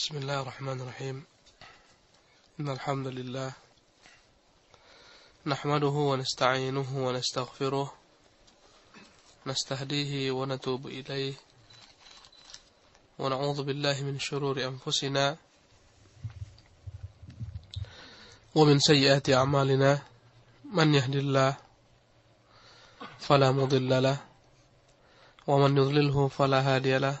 بسم الله الرحمن الرحيم إن الحمد لله نحمده ونستعينه ونستغفره نستهديه ونتوب إليه ونعوذ بالله من شرور أنفسنا ومن سيئات أعمالنا من يهدي الله فلا مضل له ومن يضلله فلا هادي له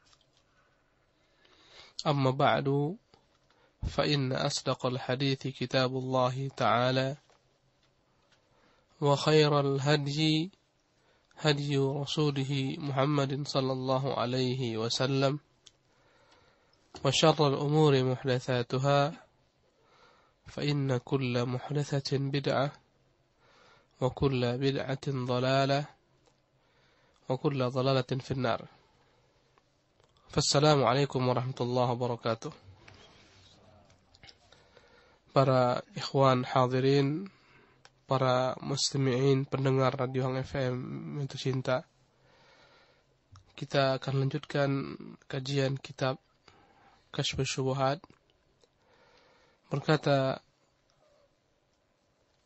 أما بعد فإن أصدق الحديث كتاب الله تعالى وخير الهدي هدي رسوله محمد صلى الله عليه وسلم وشر الأمور محدثاتها فإن كل محدثة بدعة وكل بدعة ضلالة وكل ضلالة في النار Assalamualaikum warahmatullahi wabarakatuh. Para ikhwan hadirin, para muslimin pendengar Radio Hang FM Minta cinta. Kita akan lanjutkan kajian kitab Kashfus Syubuhat. Berkata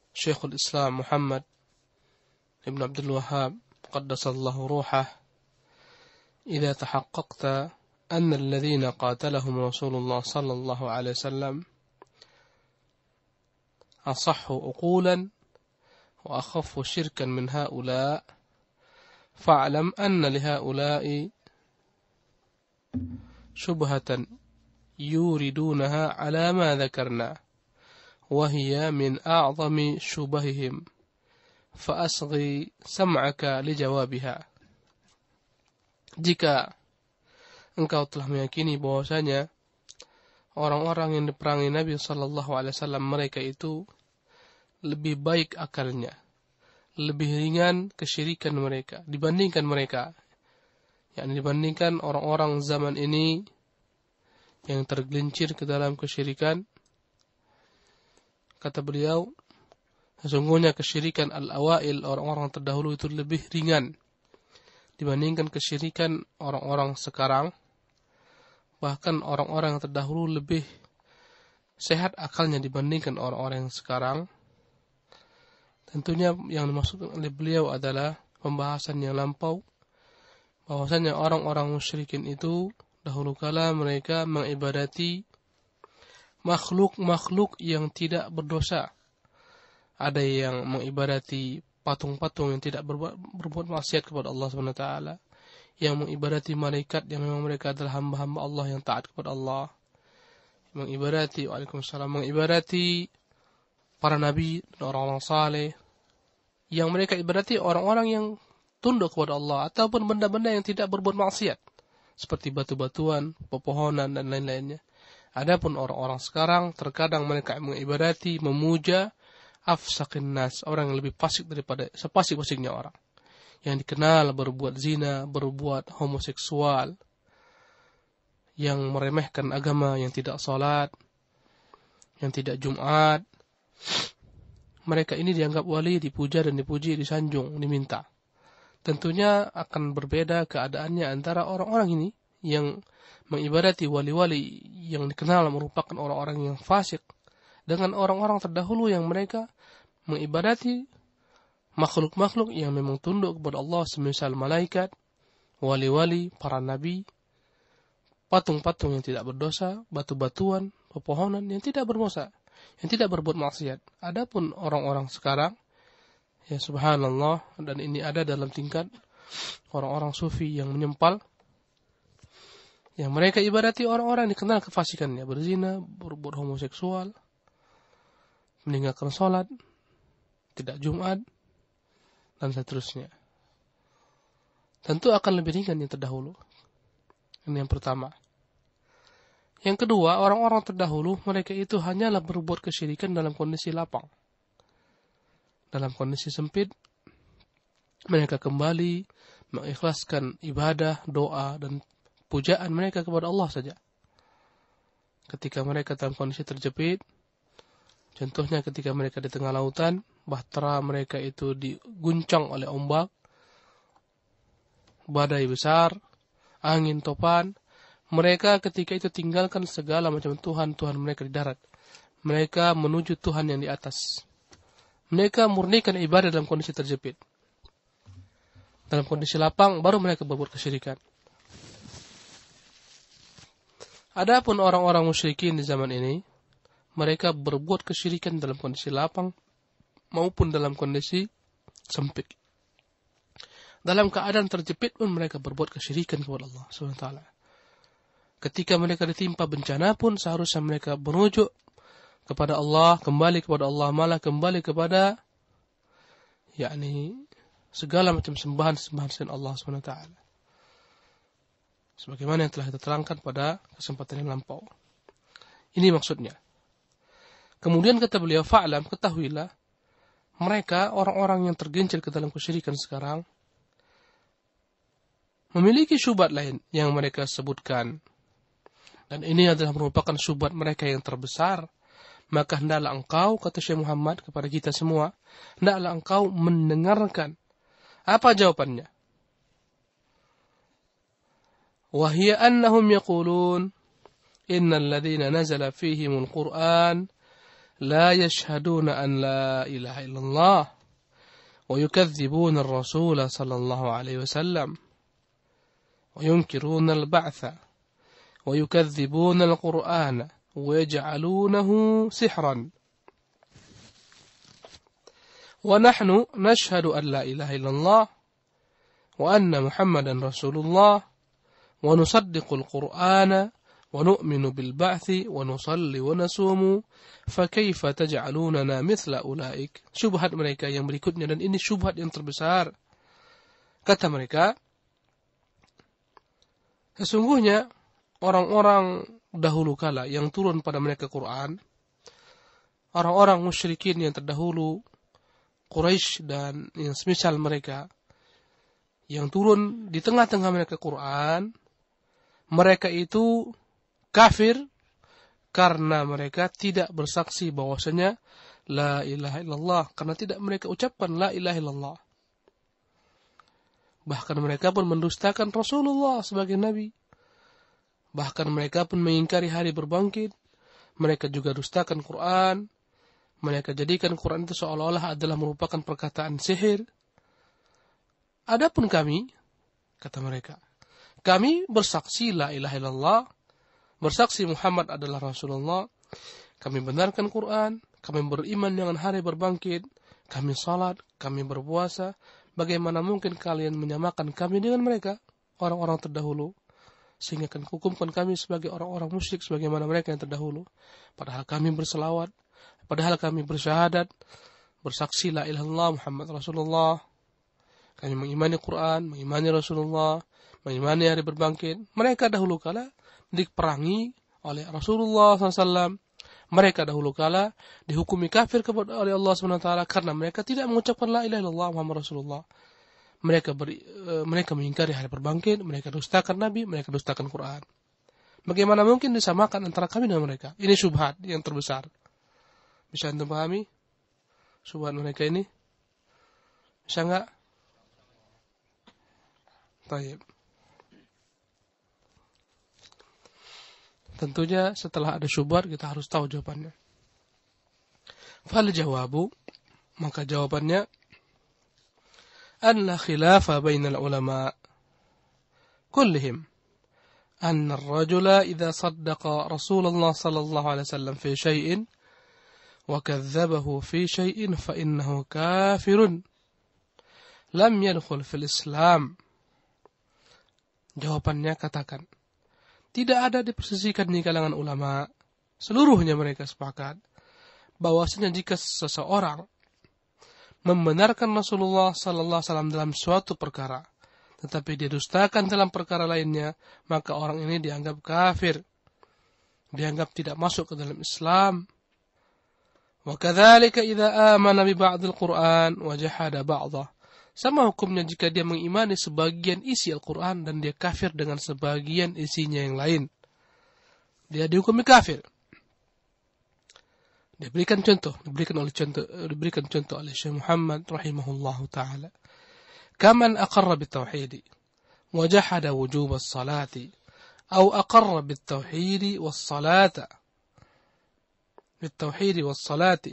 Syekhul Islam Muhammad Ibn Abdul Wahab Qaddasallahu ruhah إذا تحققت أن الذين قاتلهم رسول الله صلى الله عليه وسلم أصح عقولا وأخف شركا من هؤلاء فاعلم أن لهؤلاء شبهة يوردونها على ما ذكرنا وهي من أعظم شبههم فأصغي سمعك لجوابها Jika engkau telah meyakini bahwasanya orang-orang yang diperangi Nabi Shallallahu Alaihi Wasallam mereka itu lebih baik akalnya, lebih ringan kesyirikan mereka dibandingkan mereka, yang dibandingkan orang-orang zaman ini yang tergelincir ke dalam kesyirikan. Kata beliau, sesungguhnya kesyirikan al-awail orang-orang terdahulu itu lebih ringan dibandingkan kesyirikan orang-orang sekarang, bahkan orang-orang yang terdahulu lebih sehat akalnya dibandingkan orang-orang yang sekarang. Tentunya yang dimaksud oleh beliau adalah pembahasan yang lampau bahwasanya orang-orang musyrikin itu dahulu kala mereka mengibadati makhluk-makhluk yang tidak berdosa. Ada yang mengibadati patung-patung yang tidak berbuat, berbuat maksiat kepada Allah SWT, yang mengibadati malaikat yang memang mereka adalah hamba-hamba Allah yang taat kepada Allah. Mengibadati Waalaikumsalam mengibadati para nabi dan orang-orang saleh yang mereka ibadati orang-orang yang tunduk kepada Allah ataupun benda-benda yang tidak berbuat maksiat seperti batu-batuan, pepohonan dan lain-lainnya. Adapun orang-orang sekarang terkadang mereka mengibadati, memuja afsakin nas, orang yang lebih fasik daripada sepasik-pasiknya orang. Yang dikenal berbuat zina, berbuat homoseksual, yang meremehkan agama, yang tidak salat, yang tidak Jumat. Mereka ini dianggap wali, dipuja dan dipuji, disanjung, diminta. Tentunya akan berbeda keadaannya antara orang-orang ini yang mengibadati wali-wali yang dikenal merupakan orang-orang yang fasik dengan orang-orang terdahulu yang mereka mengibadati makhluk-makhluk yang memang tunduk kepada Allah semisal malaikat, wali-wali, para nabi, patung-patung yang tidak berdosa, batu-batuan, pepohonan yang tidak berdosa, yang tidak berbuat maksiat. Adapun orang-orang sekarang, ya subhanallah, dan ini ada dalam tingkat orang-orang sufi yang menyempal, yang mereka ibadati orang-orang yang dikenal kefasikannya, berzina, berbuat homoseksual, meninggalkan sholat, tidak Jumat, dan seterusnya. Tentu akan lebih ringan yang terdahulu. Ini yang pertama. Yang kedua, orang-orang terdahulu mereka itu hanyalah berbuat kesyirikan dalam kondisi lapang. Dalam kondisi sempit, mereka kembali mengikhlaskan ibadah, doa, dan pujaan mereka kepada Allah saja. Ketika mereka dalam kondisi terjepit, Contohnya ketika mereka di tengah lautan, bahtera mereka itu diguncang oleh ombak, badai besar, angin topan. Mereka ketika itu tinggalkan segala macam Tuhan-Tuhan mereka di darat. Mereka menuju Tuhan yang di atas. Mereka murnikan ibadah dalam kondisi terjepit. Dalam kondisi lapang, baru mereka berbuat kesyirikan. Adapun orang-orang musyrikin di zaman ini, mereka berbuat kesyirikan dalam kondisi lapang maupun dalam kondisi sempit. Dalam keadaan terjepit pun mereka berbuat kesyirikan kepada Allah SWT. Ketika mereka ditimpa bencana pun seharusnya mereka merujuk kepada Allah, kembali kepada Allah, malah kembali kepada yakni segala macam sembahan-sembahan selain Allah SWT. Sebagaimana yang telah kita terangkan pada kesempatan yang lampau. Ini maksudnya. Kemudian kata beliau, fa'lam, ketahuilah, mereka orang-orang yang tergencet ke dalam kesyirikan sekarang memiliki syubhat lain yang mereka sebutkan. Dan ini adalah merupakan syubhat mereka yang terbesar. Maka hendaklah engkau, kata Syekh Muhammad kepada kita semua, hendaklah engkau mendengarkan. Apa jawabannya? Wahia annahum yaqulun, innal ladhina nazala fihimul Qur'an, لا يشهدون أن لا إله إلا الله ويكذبون الرسول صلى الله عليه وسلم وينكرون البعث ويكذبون القرآن ويجعلونه سحرا ونحن نشهد أن لا إله إلا الله وأن محمدا رسول الله ونصدق القرآن ونؤمن بالبعث ونصلي ونصوم فكيف تجعلوننا مثل أولئك شبهات mereka yang berikutnya dan ini syubhat yang terbesar kata mereka sesungguhnya orang-orang dahulu kala yang turun pada mereka Quran orang-orang musyrikin yang terdahulu Quraisy dan yang semisal mereka yang turun di tengah-tengah mereka Quran mereka itu kafir karena mereka tidak bersaksi bahwasanya la ilaha illallah karena tidak mereka ucapkan la ilaha illallah. Bahkan mereka pun mendustakan Rasulullah sebagai nabi. Bahkan mereka pun mengingkari hari berbangkit. Mereka juga dustakan Quran. Mereka jadikan Quran itu seolah-olah adalah merupakan perkataan sihir. Adapun kami, kata mereka, kami bersaksi la ilaha illallah bersaksi Muhammad adalah Rasulullah, kami benarkan Quran, kami beriman dengan hari berbangkit, kami salat, kami berpuasa, bagaimana mungkin kalian menyamakan kami dengan mereka, orang-orang terdahulu, sehingga akan hukumkan kami sebagai orang-orang musyrik sebagaimana mereka yang terdahulu, padahal kami berselawat, padahal kami bersyahadat, bersaksi la ilaha Muhammad Rasulullah, kami mengimani Quran, mengimani Rasulullah, mengimani hari berbangkit. Mereka dahulu kala diperangi oleh Rasulullah SAW. Mereka dahulu kala dihukumi kafir kepada oleh Allah SWT karena mereka tidak mengucapkan la ilaha illallah Muhammad Rasulullah. Mereka beri, e, mereka mengingkari hari perbangkit, mereka dustakan Nabi, mereka dustakan Quran. Bagaimana mungkin disamakan antara kami dan mereka? Ini subhat yang terbesar. Bisa anda pahami? Subhat mereka ini? Bisa enggak? Tayyip. Tentunya setelah ada syubhat kita harus tahu jawabannya. Fal jawabu maka jawabannya anna khilafa bainal ulama kullihim أن الرجل إذا صدق رسول الله صلى الله عليه وسلم في شيء وكذبه في شيء فإنه كافر لم يدخل في الإسلام jawabannya katakan tidak ada dipersisikan di kalangan ulama. Seluruhnya mereka sepakat bahwasanya jika seseorang membenarkan Rasulullah sallallahu alaihi wasallam dalam suatu perkara, tetapi dia dustakan dalam perkara lainnya, maka orang ini dianggap kafir. Dianggap tidak masuk ke dalam Islam. وكذلك إذا آمن Qur'an wa jahada ba'dahu sama hukumnya jika dia mengimani sebagian isi Al-Quran dan dia kafir dengan sebagian isinya yang lain. Dia dihukumi kafir. Diberikan contoh, diberikan oleh contoh, diberikan contoh oleh Syekh Muhammad rahimahullah taala. Kaman aqarra bitauhid wa jahada wujub as-salati aw aqarra bitauhid was-salata بالتوحيد والصلاة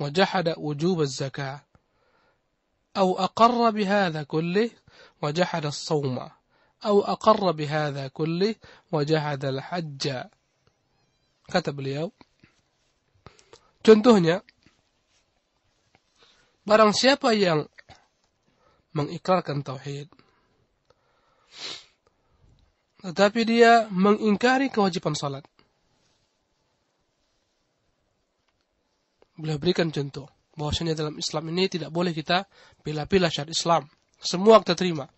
wujub وجوب zakah. أو أقر بهذا كله وجحد الصوم أو أقر بهذا كله وجحد الحج kata beliau contohnya barang siapa yang mengikrarkan tauhid tetapi dia mengingkari kewajiban salat beliau berikan contoh bahwasanya dalam Islam ini tidak boleh kita pilih-pilih syariat Islam. Semua kita terima.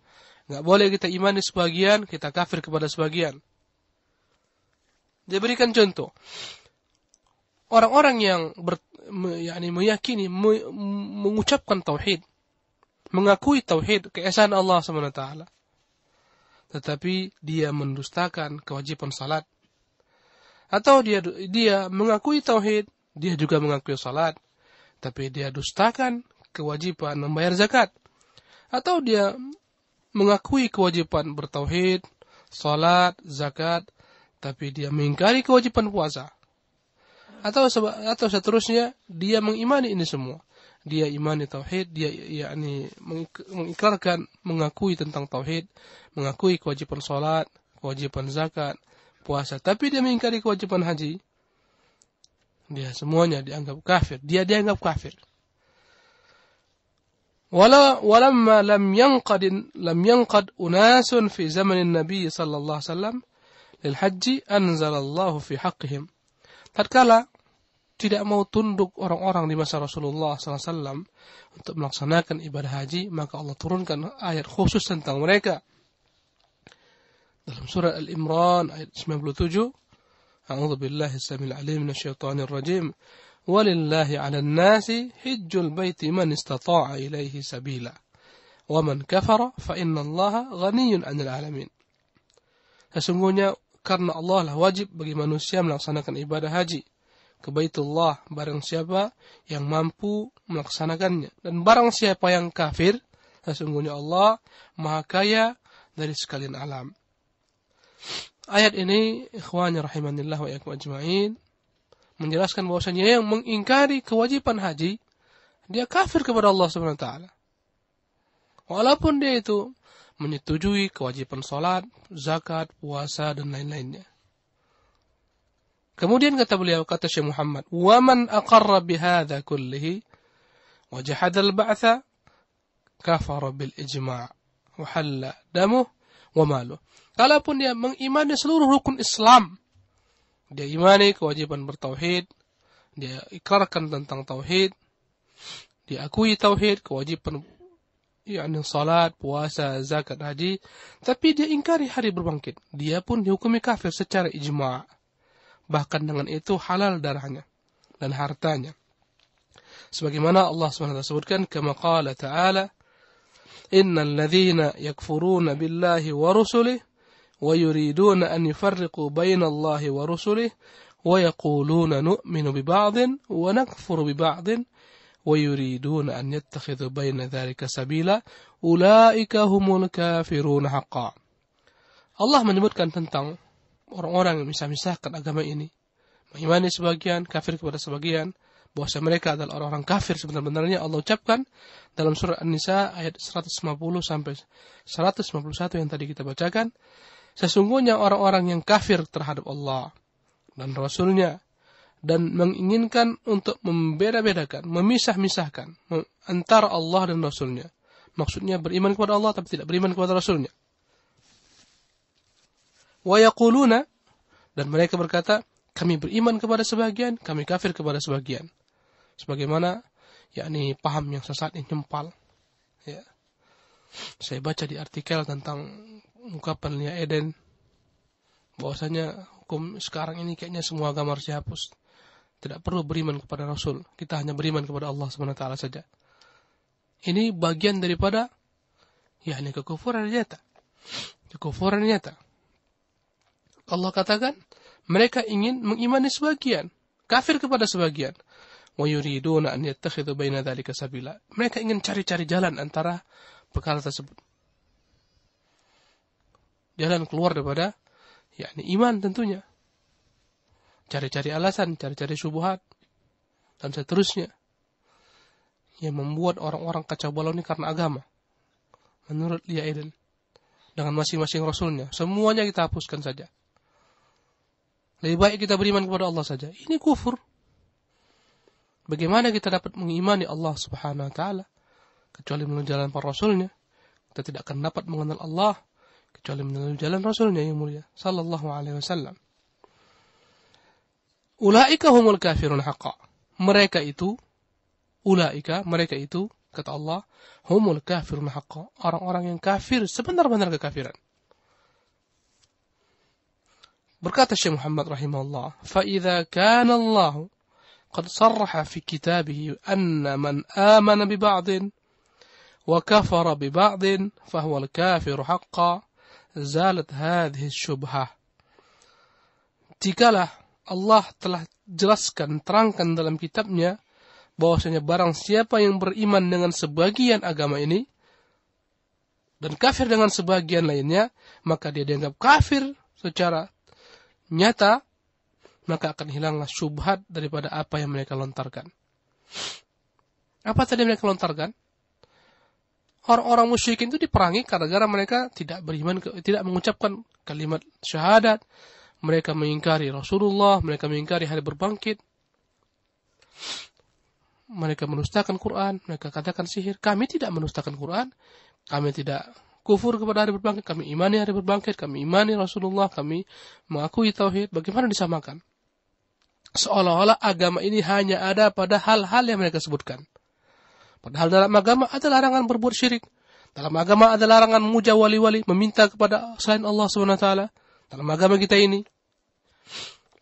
Tidak boleh kita imani sebagian, kita kafir kepada sebagian. Dia berikan contoh. Orang-orang yang ber, me, yakni meyakini, me, mengucapkan tauhid, mengakui tauhid keesaan Allah SWT, tetapi dia mendustakan kewajiban salat. Atau dia dia mengakui tauhid, dia juga mengakui salat, tapi dia dustakan kewajiban membayar zakat. Atau dia mengakui kewajiban bertauhid, salat, zakat, tapi dia mengingkari kewajiban puasa. Atau atau seterusnya dia mengimani ini semua. Dia imani tauhid, dia yakni mengikrarkan, mengakui tentang tauhid, mengakui kewajiban salat, kewajiban zakat, puasa, tapi dia mengingkari kewajiban haji, dia semuanya dianggap kafir. Dia dianggap kafir. Wala walamma lam yanqad lam yanqad unasun fi zaman Nabi sallallahu alaihi wasallam lil haji anzalallahu fi haqqihim. Tatkala tidak mau tunduk orang-orang di masa Rasulullah SAW untuk melaksanakan ibadah haji, maka Allah turunkan ayat khusus tentang mereka. Dalam surah Al-Imran ayat 97, أعوذ بالله السميع العليم من الشيطان الرجيم ولله على الناس حج البيت من استطاع إليه سبيلا ومن كفر فإن الله غني عن العالمين Sesungguhnya karena Allah lah wajib bagi manusia melaksanakan ibadah haji ke Baitullah barang siapa yang mampu melaksanakannya dan barang siapa yang kafir sesungguhnya Allah maha kaya dari sekalian alam. Ayat ini, ikhwani rahimanillah wa yakum ajma'in, menjelaskan bahwasanya yang mengingkari kewajiban haji, dia kafir kepada Allah Subhanahu wa taala. Walaupun dia itu menyetujui kewajiban salat, zakat, puasa dan lain-lainnya. Kemudian kata beliau kata Syekh Muhammad, "Wa man aqarra bihadza kullihi wa jahada al-ba'tha kafara bil ijma' wa halla wa maluh." Kalaupun dia mengimani seluruh rukun Islam, dia imani kewajiban bertauhid, dia ikrarkan tentang tauhid, dia akui tauhid, kewajiban yakni salat, puasa, zakat, haji, tapi dia ingkari hari berbangkit. Dia pun dihukumi kafir secara ijma. Bahkan dengan itu halal darahnya dan hartanya. Sebagaimana Allah SWT sebutkan, kama qala ta'ala, Inna ladhina yakfuruna billahi wa rusulih, ويريدون أن يفرقوا بين الله ورسله ويقولون نؤمن ببعض ونكفر ببعض ويريدون أن يتخذوا بين ذلك سبيلا أولئك هم الكافرون حقا Allah menyebutkan tentang orang-orang yang misah-misahkan agama ini mengimani sebagian, kafir kepada sebagian bahwa mereka adalah orang-orang kafir sebenarnya Allah ucapkan dalam surah An-Nisa ayat 150 sampai 151 yang tadi kita bacakan sesungguhnya orang-orang yang kafir terhadap Allah dan Rasulnya dan menginginkan untuk membeda-bedakan, memisah-misahkan antara Allah dan Rasulnya. Maksudnya beriman kepada Allah tapi tidak beriman kepada Rasulnya. Wayakuluna dan mereka berkata, kami beriman kepada sebagian, kami kafir kepada sebagian. Sebagaimana yakni paham yang sesat yang nyempal. Ya. Saya baca di artikel tentang ungkapannya Eden bahwasanya hukum sekarang ini kayaknya semua agama harus dihapus. Tidak perlu beriman kepada Rasul. Kita hanya beriman kepada Allah SWT saja. Ini bagian daripada ya ini kekufuran nyata. Kekufuran nyata. Allah katakan, mereka ingin mengimani sebagian, kafir kepada sebagian. Mereka ingin cari-cari jalan antara perkara tersebut jalan keluar daripada yakni iman tentunya. Cari-cari alasan, cari-cari subuhat dan seterusnya. Yang membuat orang-orang kacau balau ini karena agama. Menurut Lia Eden. Dengan masing-masing rasulnya. Semuanya kita hapuskan saja. Lebih baik kita beriman kepada Allah saja. Ini kufur. Bagaimana kita dapat mengimani Allah subhanahu wa ta'ala? Kecuali melalui jalan para rasulnya. Kita tidak akan dapat mengenal Allah jalmnal jalan rasulnya yang mulia sallallahu alaihi wasallam ulaika humul kafirun haqqa mereka itu ulaika mereka itu kata Allah humul kafirun haqqa orang-orang yang kafir sebenar-benar kekafiran berkata Syekh Muhammad rahimahullah fa idza kana Allah قد صرح في كتابه أن من آمن ببعض وكفر ببعض فهو الكافر حقا zalat hadhi syubhah. Jikalah Allah telah jelaskan, terangkan dalam kitabnya, bahwasanya barang siapa yang beriman dengan sebagian agama ini, dan kafir dengan sebagian lainnya, maka dia dianggap kafir secara nyata, maka akan hilanglah syubhat daripada apa yang mereka lontarkan. Apa tadi mereka lontarkan? orang-orang musyrikin itu diperangi karena gara mereka tidak beriman, tidak mengucapkan kalimat syahadat. Mereka mengingkari Rasulullah, mereka mengingkari hari berbangkit. Mereka menustakan Quran, mereka katakan sihir. Kami tidak menustakan Quran, kami tidak kufur kepada hari berbangkit, kami imani hari berbangkit, kami imani Rasulullah, kami mengakui tauhid. Bagaimana disamakan? Seolah-olah agama ini hanya ada pada hal-hal yang mereka sebutkan Padahal dalam agama ada larangan berbuat syirik. Dalam agama ada larangan memuja wali-wali, meminta kepada selain Allah Subhanahu wa taala. Dalam agama kita ini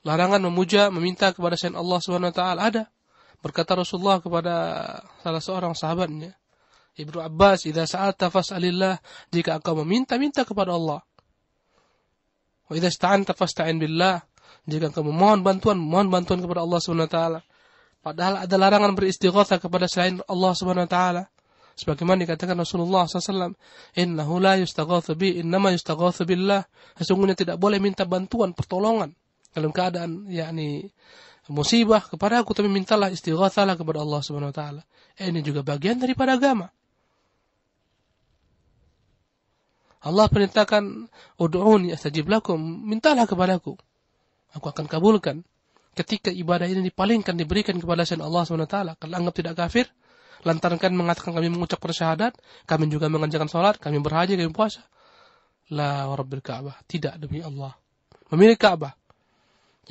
larangan memuja, meminta kepada selain Allah Subhanahu wa taala ada. Berkata Rasulullah kepada salah seorang sahabatnya, Ibnu Abbas, "Idza sa'alta fas'alillah." Jika engkau meminta, minta kepada Allah. Wa idza ista'anta fasta'in billah. Jika engkau memohon bantuan, mohon bantuan kepada Allah Subhanahu wa taala. Padahal ada larangan beristighatha kepada selain Allah Subhanahu wa taala. Sebagaimana dikatakan Rasulullah SAW, Innahu la yustaghathu bi, innama yustaghathu billah. Sesungguhnya tidak boleh minta bantuan, pertolongan. Dalam keadaan, yakni musibah kepada aku, tapi mintalah istighathalah kepada Allah Subhanahu Wa Taala. Eh, ini juga bagian daripada agama. Allah perintahkan, Udu'uni astajib lakum, mintalah kepada aku, Aku akan kabulkan ketika ibadah ini dipalingkan diberikan kepada selain Allah SWT kalau anggap tidak kafir Lantarkan mengatakan kami mengucap persyahadat, kami juga mengerjakan salat kami berhaji kami puasa la rabbil ka'bah tidak demi Allah memilih Ka'bah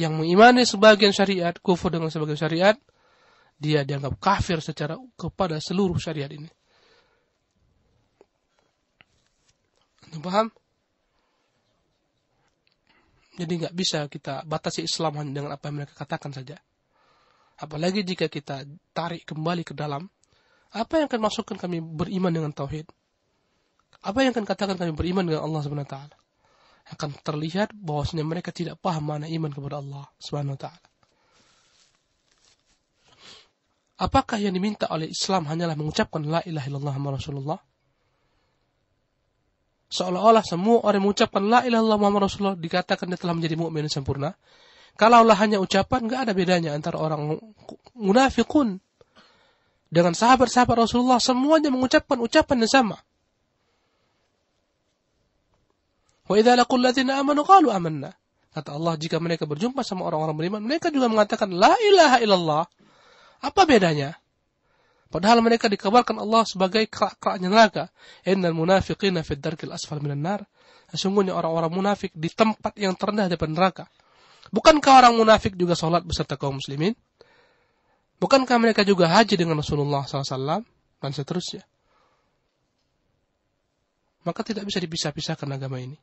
yang mengimani sebagian syariat kufur dengan sebagian syariat dia dianggap kafir secara kepada seluruh syariat ini Anda paham? Jadi nggak bisa kita batasi Islam hanya dengan apa yang mereka katakan saja. Apalagi jika kita tarik kembali ke dalam, apa yang akan masukkan kami beriman dengan tauhid? Apa yang akan katakan kami beriman dengan Allah Subhanahu wa taala? Akan terlihat bahwasanya mereka tidak paham mana iman kepada Allah Subhanahu wa taala. Apakah yang diminta oleh Islam hanyalah mengucapkan la ilaha illallah Rasulullah? seolah-olah semua orang yang mengucapkan la ilaha illallah Muhammad Rasulullah dikatakan dia telah menjadi mukmin sempurna. Kalaulah hanya ucapan enggak ada bedanya antara orang munafikun dengan sahabat-sahabat Rasulullah semuanya mengucapkan ucapan yang sama. Wa idza laqul ladzina amanu qalu amanna. Kata Allah jika mereka berjumpa sama orang-orang beriman mereka juga mengatakan la ilaha illallah. Apa bedanya? Padahal mereka dikabarkan Allah sebagai kerak-keraknya neraka. Innal munafiqina fid darkil asfal minan nar. Sesungguhnya orang-orang munafik di tempat yang terendah di neraka. Bukankah orang munafik juga sholat beserta kaum muslimin? Bukankah mereka juga haji dengan Rasulullah SAW? Dan seterusnya. Maka tidak bisa dipisah-pisahkan agama ini.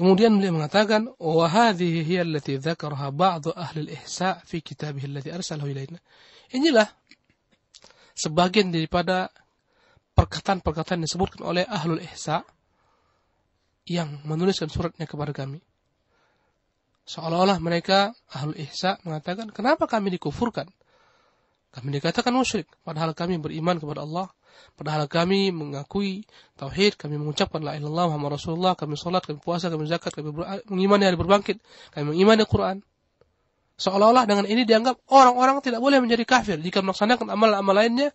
Kemudian beliau mengatakan, "Wahadhihi hiya allati ahli al-ihsa fi allati arsalahu ilaina." Inilah sebagian daripada perkataan-perkataan yang disebutkan oleh ahlul ihsa yang menuliskan suratnya kepada kami. Seolah-olah mereka ahlul ihsa mengatakan, "Kenapa kami dikufurkan? Kami dikatakan musyrik padahal kami beriman kepada Allah Padahal kami mengakui tauhid, kami mengucapkan la ilaha Muhammad Rasulullah, kami salat, kami puasa, kami zakat, kami mengimani hari berbangkit, kami mengimani Quran. Seolah-olah dengan ini dianggap orang-orang tidak boleh menjadi kafir jika melaksanakan amal-amal lainnya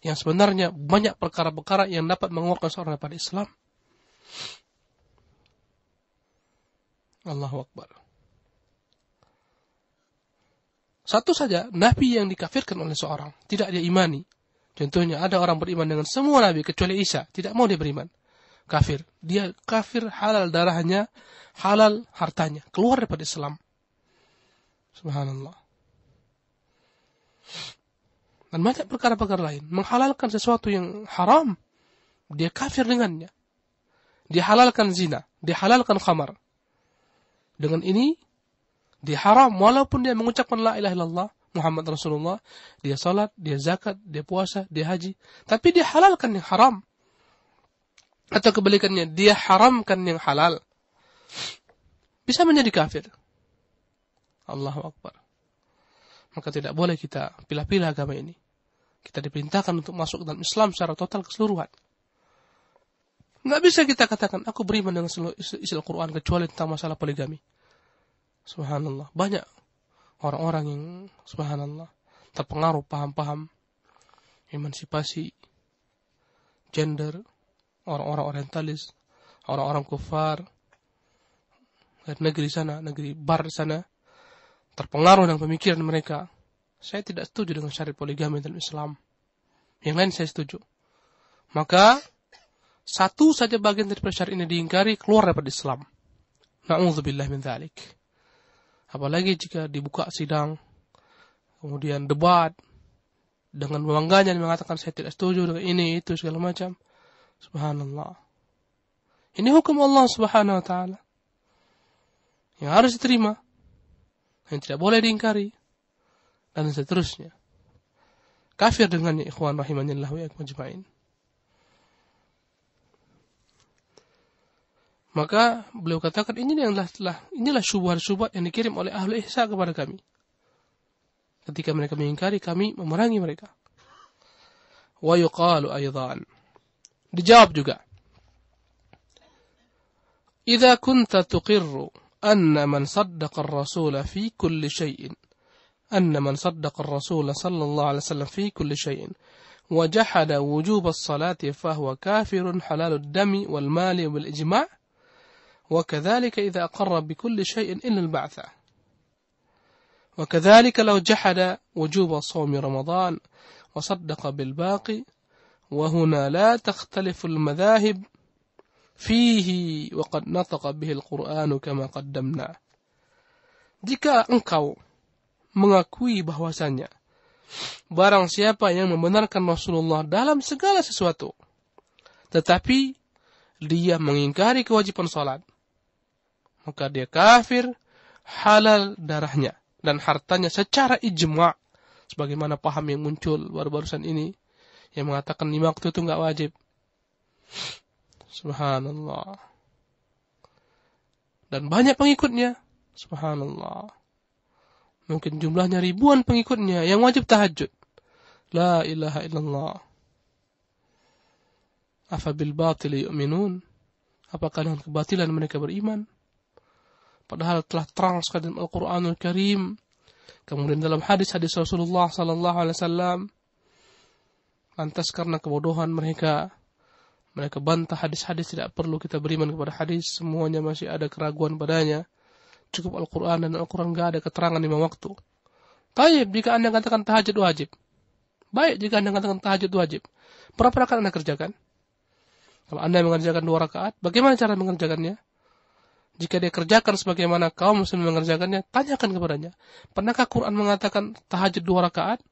yang sebenarnya banyak perkara-perkara yang dapat mengeluarkan seorang daripada Islam. Allahu Akbar. Satu saja, nabi yang dikafirkan oleh seorang, tidak dia imani, Contohnya ada orang beriman dengan semua nabi kecuali Isa, tidak mau dia beriman. Kafir. Dia kafir halal darahnya, halal hartanya, keluar daripada Islam. Subhanallah. Dan banyak perkara-perkara lain. Menghalalkan sesuatu yang haram, dia kafir dengannya. Dia halalkan zina, dia halalkan khamar. Dengan ini, dia haram walaupun dia mengucapkan la ilaha illallah, Muhammad Rasulullah, dia salat, dia zakat, dia puasa, dia haji, tapi dia halalkan yang haram. Atau kebalikannya, dia haramkan yang halal. Bisa menjadi kafir. Allahu Akbar. Maka tidak boleh kita pilih-pilih agama ini. Kita diperintahkan untuk masuk dalam Islam secara total keseluruhan. Nggak bisa kita katakan, aku beriman dengan seluruh isi Al-Quran kecuali tentang masalah poligami. Subhanallah. Banyak orang-orang yang subhanallah terpengaruh paham-paham emansipasi gender orang-orang orientalis orang-orang kufar dari negeri sana negeri bar sana terpengaruh dengan pemikiran mereka saya tidak setuju dengan syariat poligami dalam Islam yang lain saya setuju maka satu saja bagian dari syariat ini diingkari keluar dari Islam na'udzubillah min dzalik Apalagi jika dibuka sidang, kemudian debat, dengan bangganya mengatakan saya tidak setuju dengan ini, itu, segala macam. Subhanallah. Ini hukum Allah subhanahu wa ta'ala. Yang harus diterima. Yang tidak boleh diingkari. Dan seterusnya. Kafir dengannya ikhwan rahimanillah wa yakmajma'in. Maka beliau katakan ini yang telah inilah syubhat-syubhat yang dikirim oleh ahli ihsa kepada kami. Ketika mereka mengingkari kami memerangi mereka. Wa yuqalu aidan. Dijawab juga. Idza kunta tuqirru anna man saddaqa ar-rasula fi kulli shay'in anna man saddaqa ar syai'in sallallahu alaihi wasallam fi kulli shay'in wa jahada wujub as-salati fa huwa kafirun halalud dami wal mali wal ijma' وكذلك إذا أقر بكل شيء إلا البعثة وكذلك لو جحد وجوب صوم رمضان وصدق بالباقي وهنا لا تختلف المذاهب فيه وقد نطق به القرآن كما قدمنا Jika engkau mengakui bahwasanya barang siapa yang membenarkan Rasulullah dalam segala sesuatu, tetapi dia mengingkari kewajiban sholat, maka dia kafir, halal darahnya dan hartanya secara ijma' sebagaimana paham yang muncul baru-barusan ini yang mengatakan lima waktu itu nggak wajib. Subhanallah. Dan banyak pengikutnya. Subhanallah. Mungkin jumlahnya ribuan pengikutnya yang wajib tahajud. La ilaha illallah. Afabil batili yu'minun. Apakah dengan kebatilan mereka beriman? Padahal telah terang sekali dalam Al-Quranul Karim. Kemudian dalam hadis-hadis Rasulullah Sallallahu Alaihi Wasallam. Lantas karena kebodohan mereka, mereka bantah hadis-hadis tidak perlu kita beriman kepada hadis. Semuanya masih ada keraguan padanya. Cukup Al-Quran dan Al-Quran gak ada keterangan lima waktu. Tapi jika anda katakan tahajud wajib. Baik jika anda katakan tahajud wajib. Berapa rakaat anda kerjakan? Kalau anda mengerjakan dua rakaat, bagaimana cara mengerjakannya? Jika dia kerjakan sebagaimana kaum muslim mengerjakannya, tanyakan kepadanya. Pernahkah Quran mengatakan tahajud dua rakaat?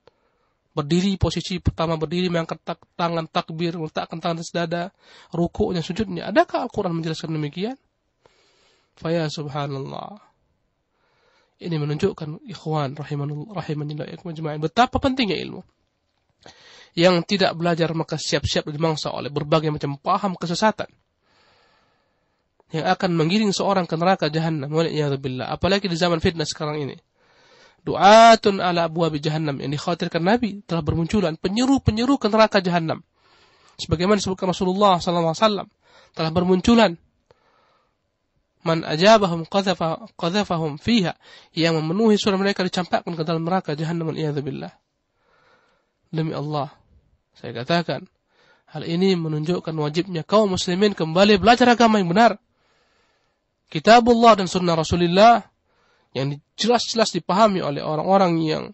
Berdiri posisi pertama berdiri mengangkat tak, tangan takbir, meletakkan tangan di dada, rukuknya, sujudnya. Adakah Al-Quran menjelaskan demikian? Faya subhanallah. Ini menunjukkan ikhwan rahiman rahimanillah majma'in betapa pentingnya ilmu. Yang tidak belajar maka siap-siap dimangsa oleh berbagai macam paham kesesatan yang akan menggiring seorang ke neraka jahanam. Waliyahzubillah. Apalagi di zaman fitnah sekarang ini. Du'atun ala abwabi jahannam. Yang dikhawatirkan Nabi telah bermunculan. Penyeru-penyeru ke neraka jahanam. Sebagaimana disebutkan Rasulullah SAW. Telah bermunculan. Man ajabahum qadhafahum, qadhafahum fiha. Yang memenuhi surah mereka dicampakkan ke dalam neraka jahanam. Waliyahzubillah. Demi Allah. Saya katakan. Hal ini menunjukkan wajibnya kaum muslimin kembali belajar agama yang benar kitabullah dan sunnah Rasulullah yang jelas-jelas dipahami oleh orang-orang yang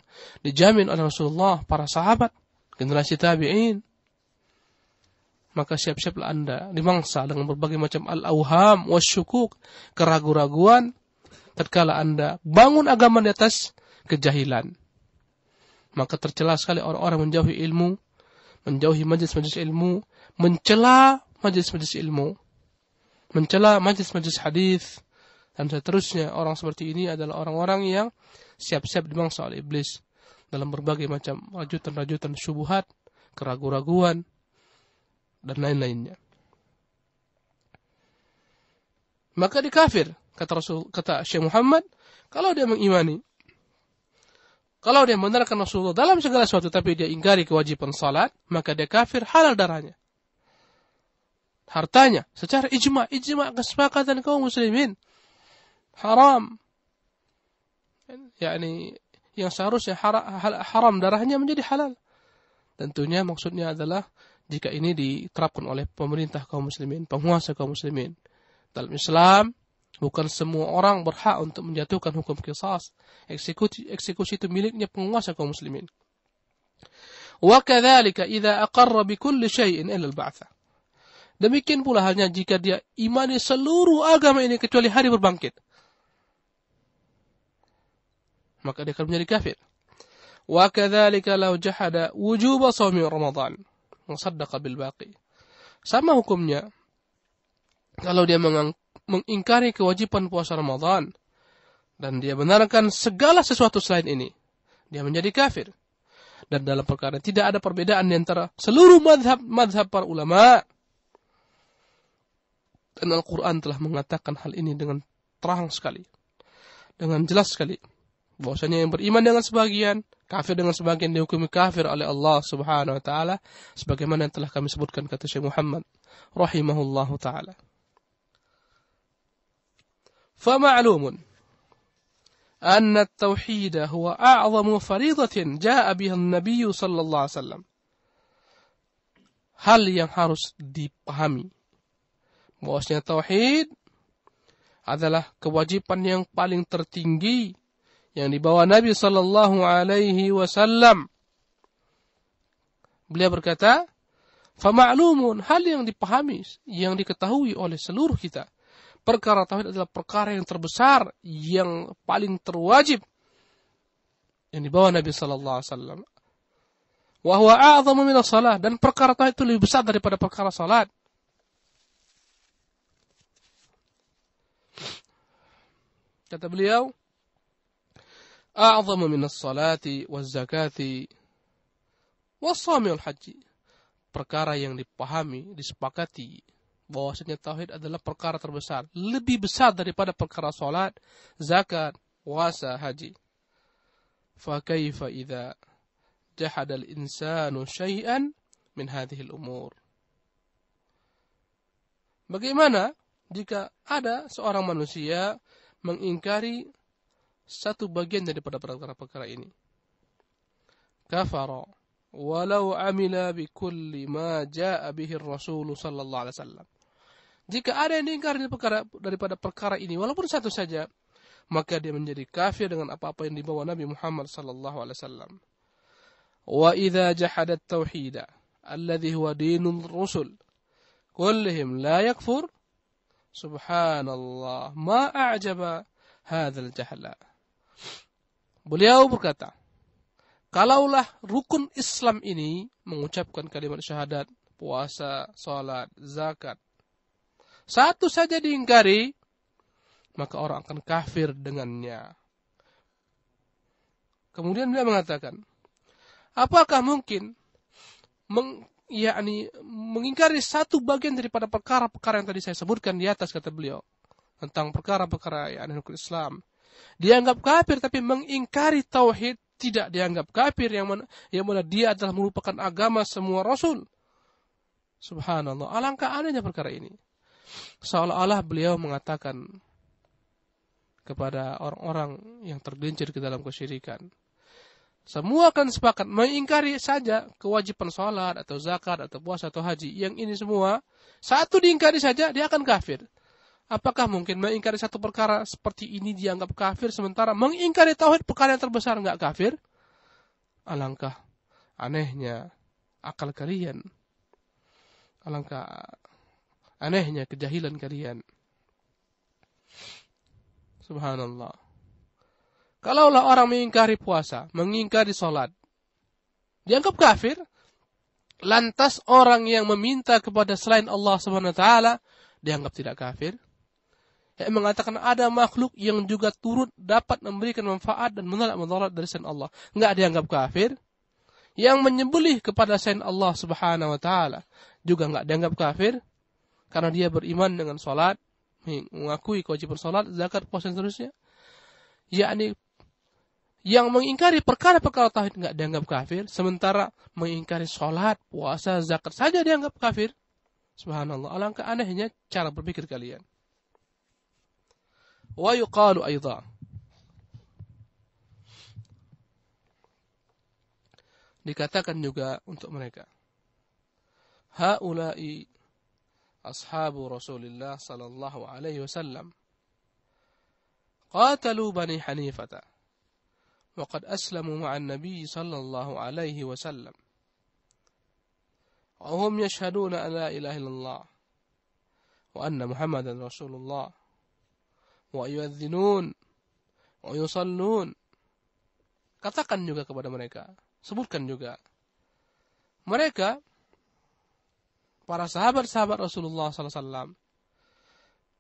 dijamin oleh Rasulullah, para sahabat, generasi tabi'in. Maka siap-siaplah Anda dimangsa dengan berbagai macam al awham wasyukuk, keraguan-raguan, tatkala Anda bangun agama di atas kejahilan. Maka tercela sekali orang-orang menjauhi ilmu, menjauhi majlis -majlis ilmu, mencela majlis majlis ilmu mencela majlis-majlis hadis dan seterusnya. Orang seperti ini adalah orang-orang yang siap-siap dimangsa oleh iblis dalam berbagai macam rajutan-rajutan syubhat, keraguan-raguan dan lain-lainnya. Maka di kafir kata Rasul kata Syekh Muhammad kalau dia mengimani kalau dia menerangkan Rasulullah dalam segala sesuatu tapi dia ingkari kewajiban salat, maka dia kafir halal darahnya hartanya secara ijma, ijma kesepakatan kaum muslimin haram. yakni yang seharusnya haram darahnya menjadi halal. Tentunya maksudnya adalah jika ini diterapkan oleh pemerintah kaum muslimin, penguasa kaum muslimin. Dalam Islam, bukan semua orang berhak untuk menjatuhkan hukum kisas. Eksekusi, eksekusi itu miliknya penguasa kaum muslimin. وكذلك إذا أقر بكل شيء إلا البعثة Demikian pula halnya jika dia imani seluruh agama ini kecuali hari berbangkit. Maka dia akan menjadi kafir. Wa kadzalika law jahada wujub shaumi Ramadan wa bil baqi. Sama hukumnya kalau dia mengingkari kewajiban puasa Ramadan dan dia benarkan segala sesuatu selain ini, dia menjadi kafir. Dan dalam perkara tidak ada perbedaan di antara seluruh madhab, madhab para ulama' Dan Al-Quran telah mengatakan hal ini dengan terang sekali. Dengan jelas sekali. Bahwasanya yang beriman dengan sebagian, kafir dengan sebagian dihukumi kafir oleh Allah Subhanahu wa taala sebagaimana yang telah kami sebutkan kata Syekh Muhammad rahimahullahu taala. Fama'lumun أن التوحيد هو أعظم فريضة جاء بها النبي صلى الله Hal yang harus dipahami bahwasanya tauhid adalah kewajiban yang paling tertinggi yang dibawa Nabi sallallahu alaihi wasallam. Beliau berkata, "Fama'lumun hal yang dipahami, yang diketahui oleh seluruh kita. Perkara tauhid adalah perkara yang terbesar, yang paling terwajib yang dibawa Nabi sallallahu alaihi wasallam. Wa huwa a'zamu dan perkara tauhid itu lebih besar daripada perkara salat. Kata beliau, "A'zamu min as-salati waz-zakati was-sami haji Perkara yang dipahami, disepakati bahwasanya tauhid adalah perkara terbesar, lebih besar daripada perkara salat, zakat, puasa, haji. Fa kaifa idza jahada al-insanu syai'an min hadhihi al-umur? Bagaimana jika ada seorang manusia mengingkari satu bagian daripada perkara-perkara ini. Kafara walau amila bi kulli ma jaa bihi Rasul sallallahu alaihi wasallam. Jika ada yang diingkari perkara, daripada perkara ini walaupun satu saja, maka dia menjadi kafir dengan apa-apa yang dibawa Nabi Muhammad sallallahu alaihi wasallam. Wa idza jahada at-tauhid alladhi huwa dinur rusul kullihim la yakfur Subhanallah, ma a'jaba hadzal jahla. Beliau berkata, kalaulah rukun Islam ini mengucapkan kalimat syahadat, puasa, salat, zakat. Satu saja diingkari, maka orang akan kafir dengannya. Kemudian dia mengatakan, apakah mungkin yakni mengingkari satu bagian daripada perkara-perkara yang tadi saya sebutkan di atas kata beliau tentang perkara-perkara yakni rukun Islam. Dianggap kafir tapi mengingkari tauhid tidak dianggap kafir yang mana, yang mana dia adalah merupakan agama semua rasul. Subhanallah, alangkah anehnya perkara ini. Seolah-olah beliau mengatakan kepada orang-orang yang tergelincir ke dalam kesyirikan semua akan sepakat mengingkari saja kewajiban sholat atau zakat atau puasa atau haji. Yang ini semua satu diingkari saja dia akan kafir. Apakah mungkin mengingkari satu perkara seperti ini dianggap kafir sementara mengingkari tauhid perkara yang terbesar nggak kafir? Alangkah anehnya akal kalian. Alangkah anehnya kejahilan kalian. Subhanallah. Kalaulah orang mengingkari puasa, mengingkari sholat, dianggap kafir. Lantas orang yang meminta kepada selain Allah Subhanahu taala dianggap tidak kafir. Yang mengatakan ada makhluk yang juga turut dapat memberikan manfaat dan menolak mudarat dari selain Allah, enggak dianggap kafir. Yang menyembelih kepada selain Allah Subhanahu wa taala juga enggak dianggap kafir karena dia beriman dengan sholat, mengakui kewajiban sholat, zakat, puasa dan seterusnya yakni yang mengingkari perkara-perkara tauhid nggak dianggap kafir, sementara mengingkari sholat, puasa, zakat saja dianggap kafir. Subhanallah, alangkah anehnya cara berpikir kalian. Wa yuqalu Dikatakan juga untuk mereka. Haulai ashabu Rasulillah sallallahu alaihi wasallam. Qatalu bani Hanifata. وقد أسلموا مع النبي صلى الله عليه وسلم وهم يشهدون أن لا إله إلا الله وأن محمدا رسول الله ويؤذنون ويصلون katakan juga kepada mereka sebutkan juga mereka para sahabat-sahabat Rasulullah SAW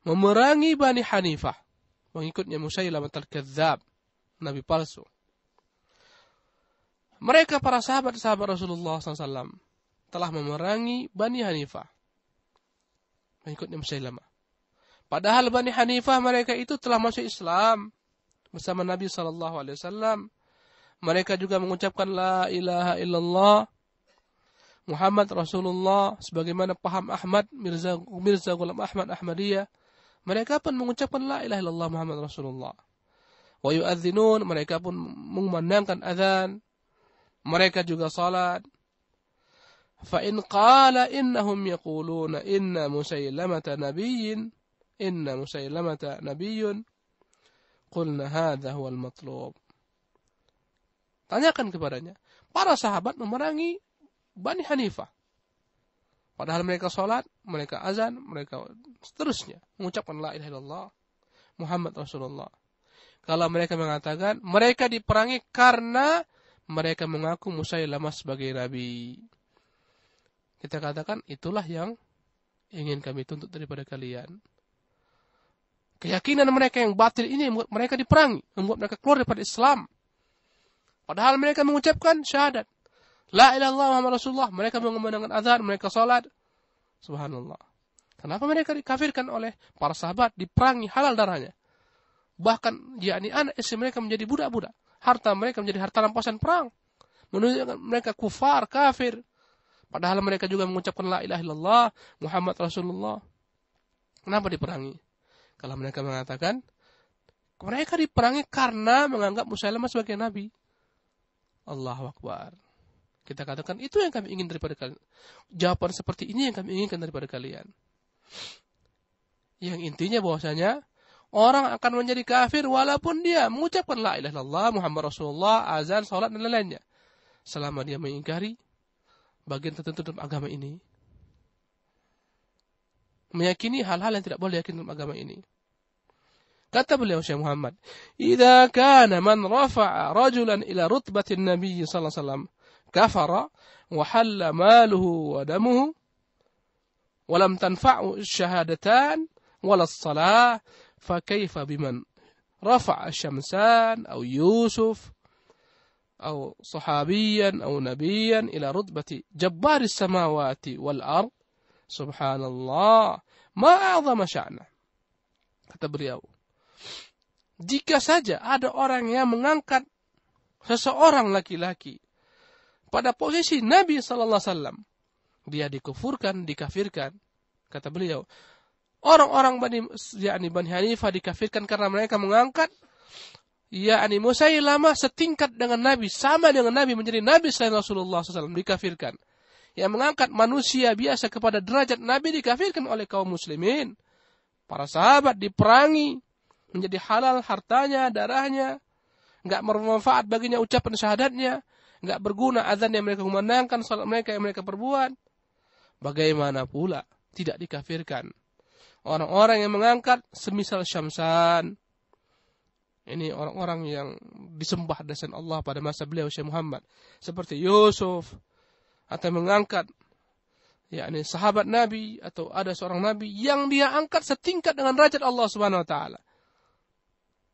memerangi Bani Hanifah, mengikutnya Musailamah al-Kadzab, nabi palsu. Mereka para sahabat-sahabat Rasulullah SAW telah memerangi Bani Hanifah. Mengikutnya Musailamah. Padahal Bani Hanifah mereka itu telah masuk Islam bersama Nabi SAW. Mereka juga mengucapkan La ilaha illallah Muhammad Rasulullah sebagaimana paham Ahmad Mirza Mirza Ghulam Ahmad Ahmadiyah mereka pun mengucapkan la ilaha illallah Muhammad Rasulullah wa yu'adzinun mereka pun mengumandangkan azan mereka juga salat fa in qala innahum yaquluna inna musailamata nabiyyin inna musailamata nabiyyun qulna hadha huwa al matlub tanyakan kepadanya para sahabat memerangi Bani Hanifah padahal mereka salat mereka azan mereka seterusnya mengucapkan la ilaha illallah Muhammad Rasulullah kalau mereka mengatakan mereka diperangi karena mereka mengaku Musa Musailamah sebagai nabi. Kita katakan itulah yang ingin kami tuntut daripada kalian. Keyakinan mereka yang batil ini membuat mereka diperangi, membuat mereka keluar daripada Islam. Padahal mereka mengucapkan syahadat. La ilaha illallah Muhammad Rasulullah. Mereka mengumandangkan azan, mereka salat. Subhanallah. Kenapa mereka dikafirkan oleh para sahabat, diperangi halal darahnya? Bahkan yakni anak istri mereka menjadi budak-budak harta mereka menjadi harta rampasan perang. Menunjukkan mereka kufar, kafir. Padahal mereka juga mengucapkan la ilaha illallah, Muhammad Rasulullah. Kenapa diperangi? Kalau mereka mengatakan, mereka diperangi karena menganggap Musailamah sebagai nabi. Allahu Akbar. Kita katakan itu yang kami ingin daripada kalian. Jawaban seperti ini yang kami inginkan daripada kalian. Yang intinya bahwasanya orang akan menjadi kafir walaupun dia mengucapkan la ilaha illallah Muhammad Rasulullah, azan, salat dan lain-lainnya. Selama dia mengingkari bagian tertentu dalam agama ini. Meyakini hal-hal yang tidak boleh yakin dalam agama ini. Kata beliau Syekh Muhammad, "Idza kana man rafa'a rajulan ila rutbati nabi sallallahu alaihi wasallam kafara wa halla maluhu wa damuhu wa lam tanfa'u syahadatan wala shalah فكيف بمن رفع الشمسان أو يوسف أو صحابيا أو نبيا إلى رتبة جبار السماوات والأرض سبحان الله ما أعظم شأنه kata beliau jika saja ada orang yang mengangkat seseorang laki-laki pada posisi Nabi sallallahu alaihi wasallam dia dikufurkan dikafirkan kata beliau Orang-orang Bani, yakni Bani Hanifah dikafirkan karena mereka mengangkat yakni Musailamah setingkat dengan Nabi, sama dengan Nabi menjadi Nabi selain Rasulullah SAW dikafirkan. Yang mengangkat manusia biasa kepada derajat Nabi dikafirkan oleh kaum muslimin. Para sahabat diperangi, menjadi halal hartanya, darahnya, nggak bermanfaat baginya ucapan syahadatnya, nggak berguna azan yang mereka kumandangkan, salat mereka yang mereka perbuat. Bagaimana pula tidak dikafirkan? orang-orang yang mengangkat semisal Syamsan. Ini orang-orang yang disembah dasar Allah pada masa beliau Syekh Muhammad. Seperti Yusuf atau mengangkat yakni sahabat Nabi atau ada seorang Nabi yang dia angkat setingkat dengan derajat Allah Subhanahu wa taala.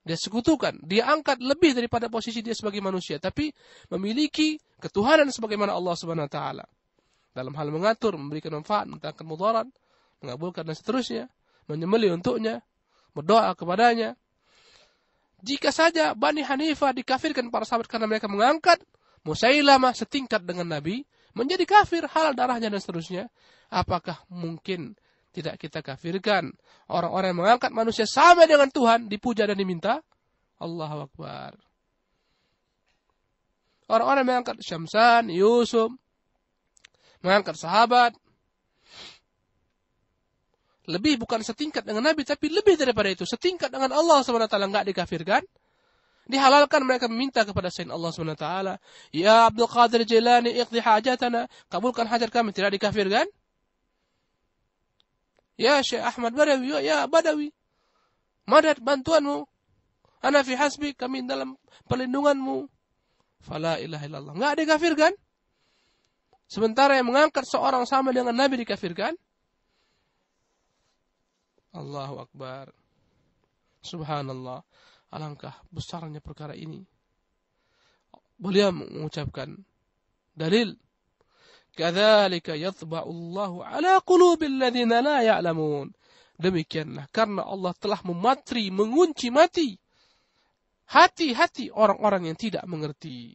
Dia sekutukan, dia angkat lebih daripada posisi dia sebagai manusia, tapi memiliki ketuhanan sebagaimana Allah Subhanahu wa taala. Dalam hal mengatur, memberikan manfaat, mendatangkan mudarat, mengabulkan dan seterusnya, menyembelih untuknya, berdoa kepadanya. Jika saja Bani Hanifah dikafirkan para sahabat karena mereka mengangkat Musailamah setingkat dengan Nabi, menjadi kafir, hal darahnya dan seterusnya, apakah mungkin tidak kita kafirkan orang-orang yang mengangkat manusia sama dengan Tuhan dipuja dan diminta? Allah Akbar. Orang-orang yang mengangkat Syamsan, Yusuf, mengangkat sahabat, lebih bukan setingkat dengan Nabi, tapi lebih daripada itu. Setingkat dengan Allah SWT enggak dikafirkan. Dihalalkan mereka meminta kepada Sayyidina Allah SWT. Ya Abdul Qadir Jelani iqdi hajatana. Kabulkan hajat kami. Tidak dikafirkan. Ya Syekh Ahmad Badawi. Ya, ya Badawi. Madat bantuanmu. Ana fi hasbi. Kami dalam perlindunganmu. Fala ilaha illallah. Enggak dikafirkan. Sementara yang mengangkat seorang sama dengan Nabi dikafirkan. Allahu Akbar. Subhanallah. Alangkah besarnya perkara ini. Beliau mengucapkan dalil. Kadzalika yatba'u Allahu ala qulubil ladzina la ya'lamun. Demikianlah karena Allah telah mematri, mengunci mati hati-hati orang-orang yang tidak mengerti.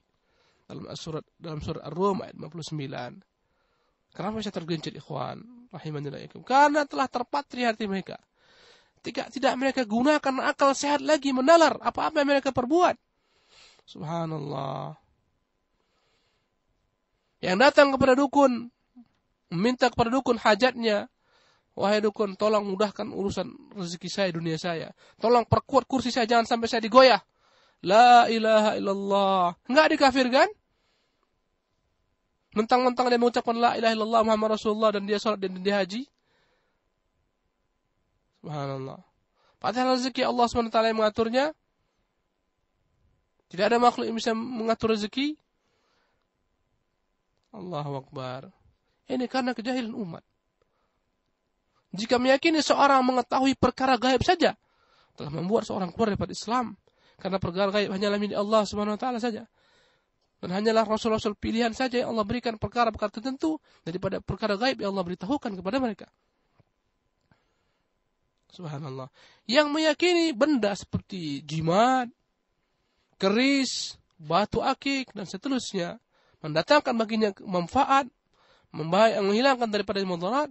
Dalam surat dalam surat Ar-Rum ayat 59. Kenapa saya tergencet ikhwan? Rahimanillah Karena telah terpatri hati mereka. Tidak, tidak mereka gunakan akal sehat lagi menalar apa-apa yang mereka perbuat. Subhanallah. Yang datang kepada dukun, meminta kepada dukun hajatnya. Wahai dukun, tolong mudahkan urusan rezeki saya, dunia saya. Tolong perkuat kursi saya, jangan sampai saya digoyah. La ilaha illallah. Enggak dikafirkan? Mentang-mentang dia mengucapkan la ilaha illallah Muhammad Rasulullah dan dia sholat dan dia haji. Subhanallah. Padahal rezeki Allah SWT yang mengaturnya. Tidak ada makhluk yang bisa mengatur rezeki. Allahu Akbar. Ini karena kejahilan umat. Jika meyakini seorang mengetahui perkara gaib saja, telah membuat seorang keluar daripada Islam. Karena perkara gaib hanyalah milik Allah Subhanahu wa taala saja. Dan hanyalah rasul-rasul pilihan saja yang Allah berikan perkara-perkara tertentu daripada perkara gaib yang Allah beritahukan kepada mereka. Subhanallah. Yang meyakini benda seperti jimat, keris, batu akik, dan seterusnya. Mendatangkan baginya manfaat, membaik, menghilangkan daripada mudarat.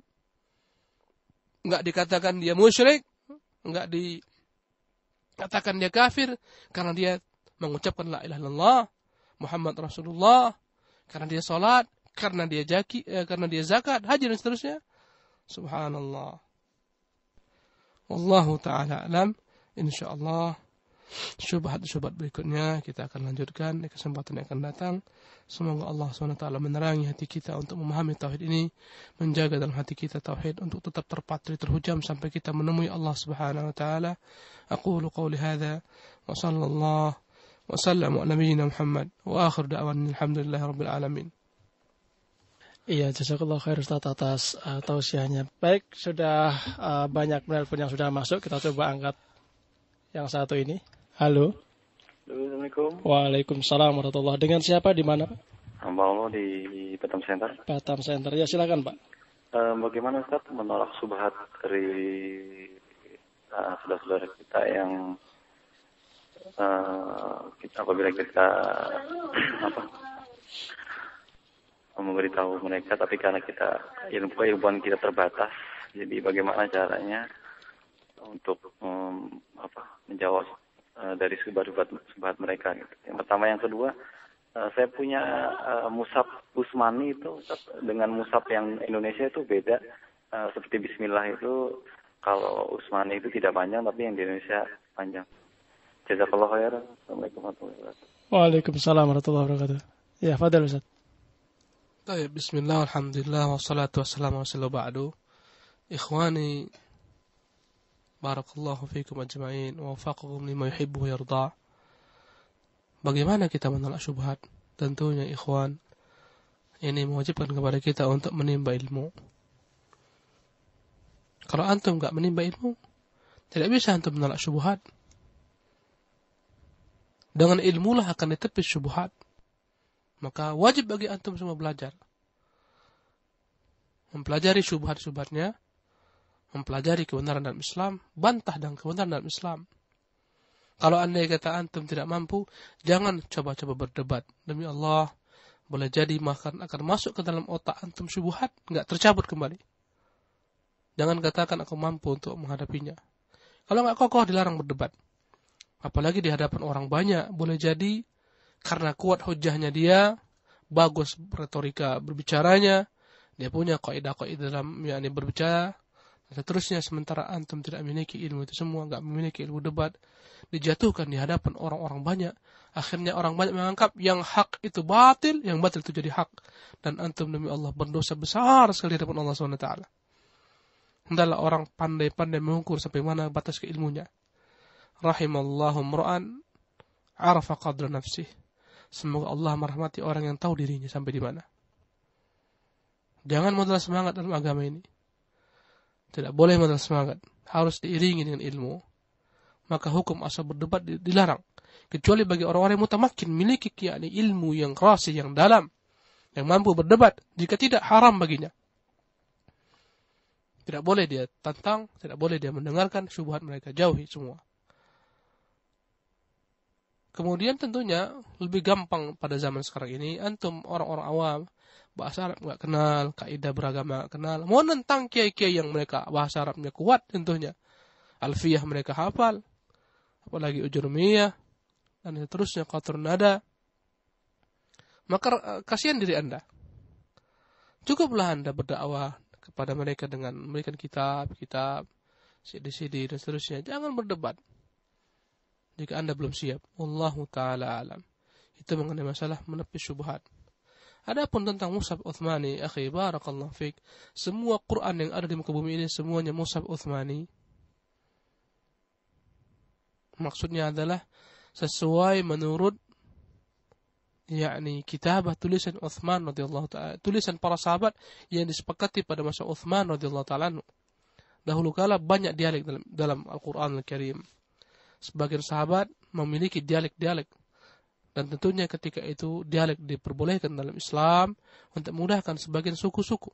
Enggak dikatakan dia musyrik, enggak dikatakan dia kafir, karena dia mengucapkan la ilaha illallah, Muhammad Rasulullah, karena dia salat, karena dia jaki, eh, karena dia zakat, haji dan seterusnya. Subhanallah. Wallahu taala alam. Insyaallah syubhat-syubhat berikutnya kita akan lanjutkan di kesempatan yang akan datang. Semoga Allah SWT menerangi hati kita untuk memahami tauhid ini, menjaga dalam hati kita tauhid untuk tetap terpatri terhujam sampai kita menemui Allah Subhanahu wa taala. Aku qouli hadza wa sallallahu wa sallam ala nabiyyina Muhammad wa akhir da'wana alhamdulillahi rabbil alamin. Iya, jazakallah khair Ustaz atas uh, tausiahnya. Baik, sudah uh, banyak penelpon yang sudah masuk. Kita coba angkat yang satu ini. Halo. Assalamualaikum. Waalaikumsalam warahmatullahi Dengan siapa di mana, Pak? Hamba Allah di Batam Center. Batam Center. Ya, silakan, Pak. Uh, bagaimana Ustaz menolak subhat dari uh, saudara-saudara kita yang uh, kita apabila kita apa memberitahu mereka tapi karena kita ilmu ilmuwan kita terbatas jadi bagaimana caranya untuk um, apa menjawab uh, dari subat sebat mereka gitu. yang pertama yang kedua uh, saya punya uh, musab Usmani itu dengan musab yang Indonesia itu beda uh, seperti Bismillah itu kalau Usmani itu tidak panjang tapi yang di Indonesia panjang Jazakallah khairan. Assalamualaikum warahmatullahi wabarakatuh. Waalaikumsalam warahmatullahi wabarakatuh. Ya, Fadil Ustaz. طيب Bismillah Alhamdulillah والحمد لله wassalamu والسلام على بعد إخواني بارك الله فيكم أجمعين ووفقكم لما Bagaimana kita menolak syubhat? Tentunya ikhwan, ini mewajibkan kepada kita untuk menimba ilmu. Kalau antum nggak menimba ilmu, tidak bisa antum menolak syubhat. Dengan ilmulah akan ditepis syubhat. Maka wajib bagi antum semua belajar. Mempelajari subhat-subhatnya mempelajari kebenaran dalam Islam, bantah dan kebenaran dalam Islam. Kalau anda kata antum tidak mampu, jangan coba-coba berdebat. Demi Allah, boleh jadi makan akan masuk ke dalam otak antum subhat nggak tercabut kembali. Jangan katakan aku mampu untuk menghadapinya. Kalau nggak kokoh, dilarang berdebat. Apalagi di hadapan orang banyak, boleh jadi karena kuat hujahnya dia, bagus retorika berbicaranya, dia punya kaidah-kaidah dalam yakni berbicara dan seterusnya sementara antum tidak memiliki ilmu itu semua, nggak memiliki ilmu debat, dijatuhkan di hadapan orang-orang banyak. Akhirnya orang banyak menganggap yang hak itu batil, yang batil itu jadi hak. Dan antum demi Allah berdosa besar sekali di hadapan Allah SWT. Hendaklah orang pandai-pandai mengukur sampai mana batas keilmunya. Rahimallahu mra'an arafa qadra nafsihi Semoga Allah merahmati orang yang tahu dirinya sampai di mana. Jangan modal semangat dalam agama ini. Tidak boleh modal semangat. Harus diiringi dengan ilmu. Maka hukum asal berdebat dilarang. Kecuali bagi orang-orang yang mutamakin, miliki yakni ilmu yang klasik yang dalam. Yang mampu berdebat. Jika tidak, haram baginya. Tidak boleh dia tantang, tidak boleh dia mendengarkan syubhat mereka. Jauhi semua. Kemudian tentunya lebih gampang pada zaman sekarang ini antum orang-orang awam bahasa Arab nggak kenal, kaidah beragama nggak kenal, mau nentang kiai-kiai yang mereka bahasa Arabnya kuat tentunya, alfiyah mereka hafal, apalagi ujurmiyah dan seterusnya kotor nada, maka eh, kasihan diri anda. Cukuplah anda berdakwah kepada mereka dengan memberikan kitab, kitab, CD-CD dan seterusnya. Jangan berdebat jika Anda belum siap. Wallahu taala alam. Itu mengenai masalah menepis syubhat. Adapun tentang Musab Uthmani, akhi barakallahu fiik, semua Quran yang ada di muka bumi ini semuanya Musab Uthmani. Maksudnya adalah sesuai menurut yakni kitabah tulisan Uthman radhiyallahu taala tulisan para sahabat yang disepakati pada masa Uthman radhiyallahu taala dahulu kala banyak dialek dalam dalam Al-Qur'an Al-Karim sebagian sahabat memiliki dialek-dialek. Dan tentunya ketika itu dialek diperbolehkan dalam Islam untuk memudahkan sebagian suku-suku.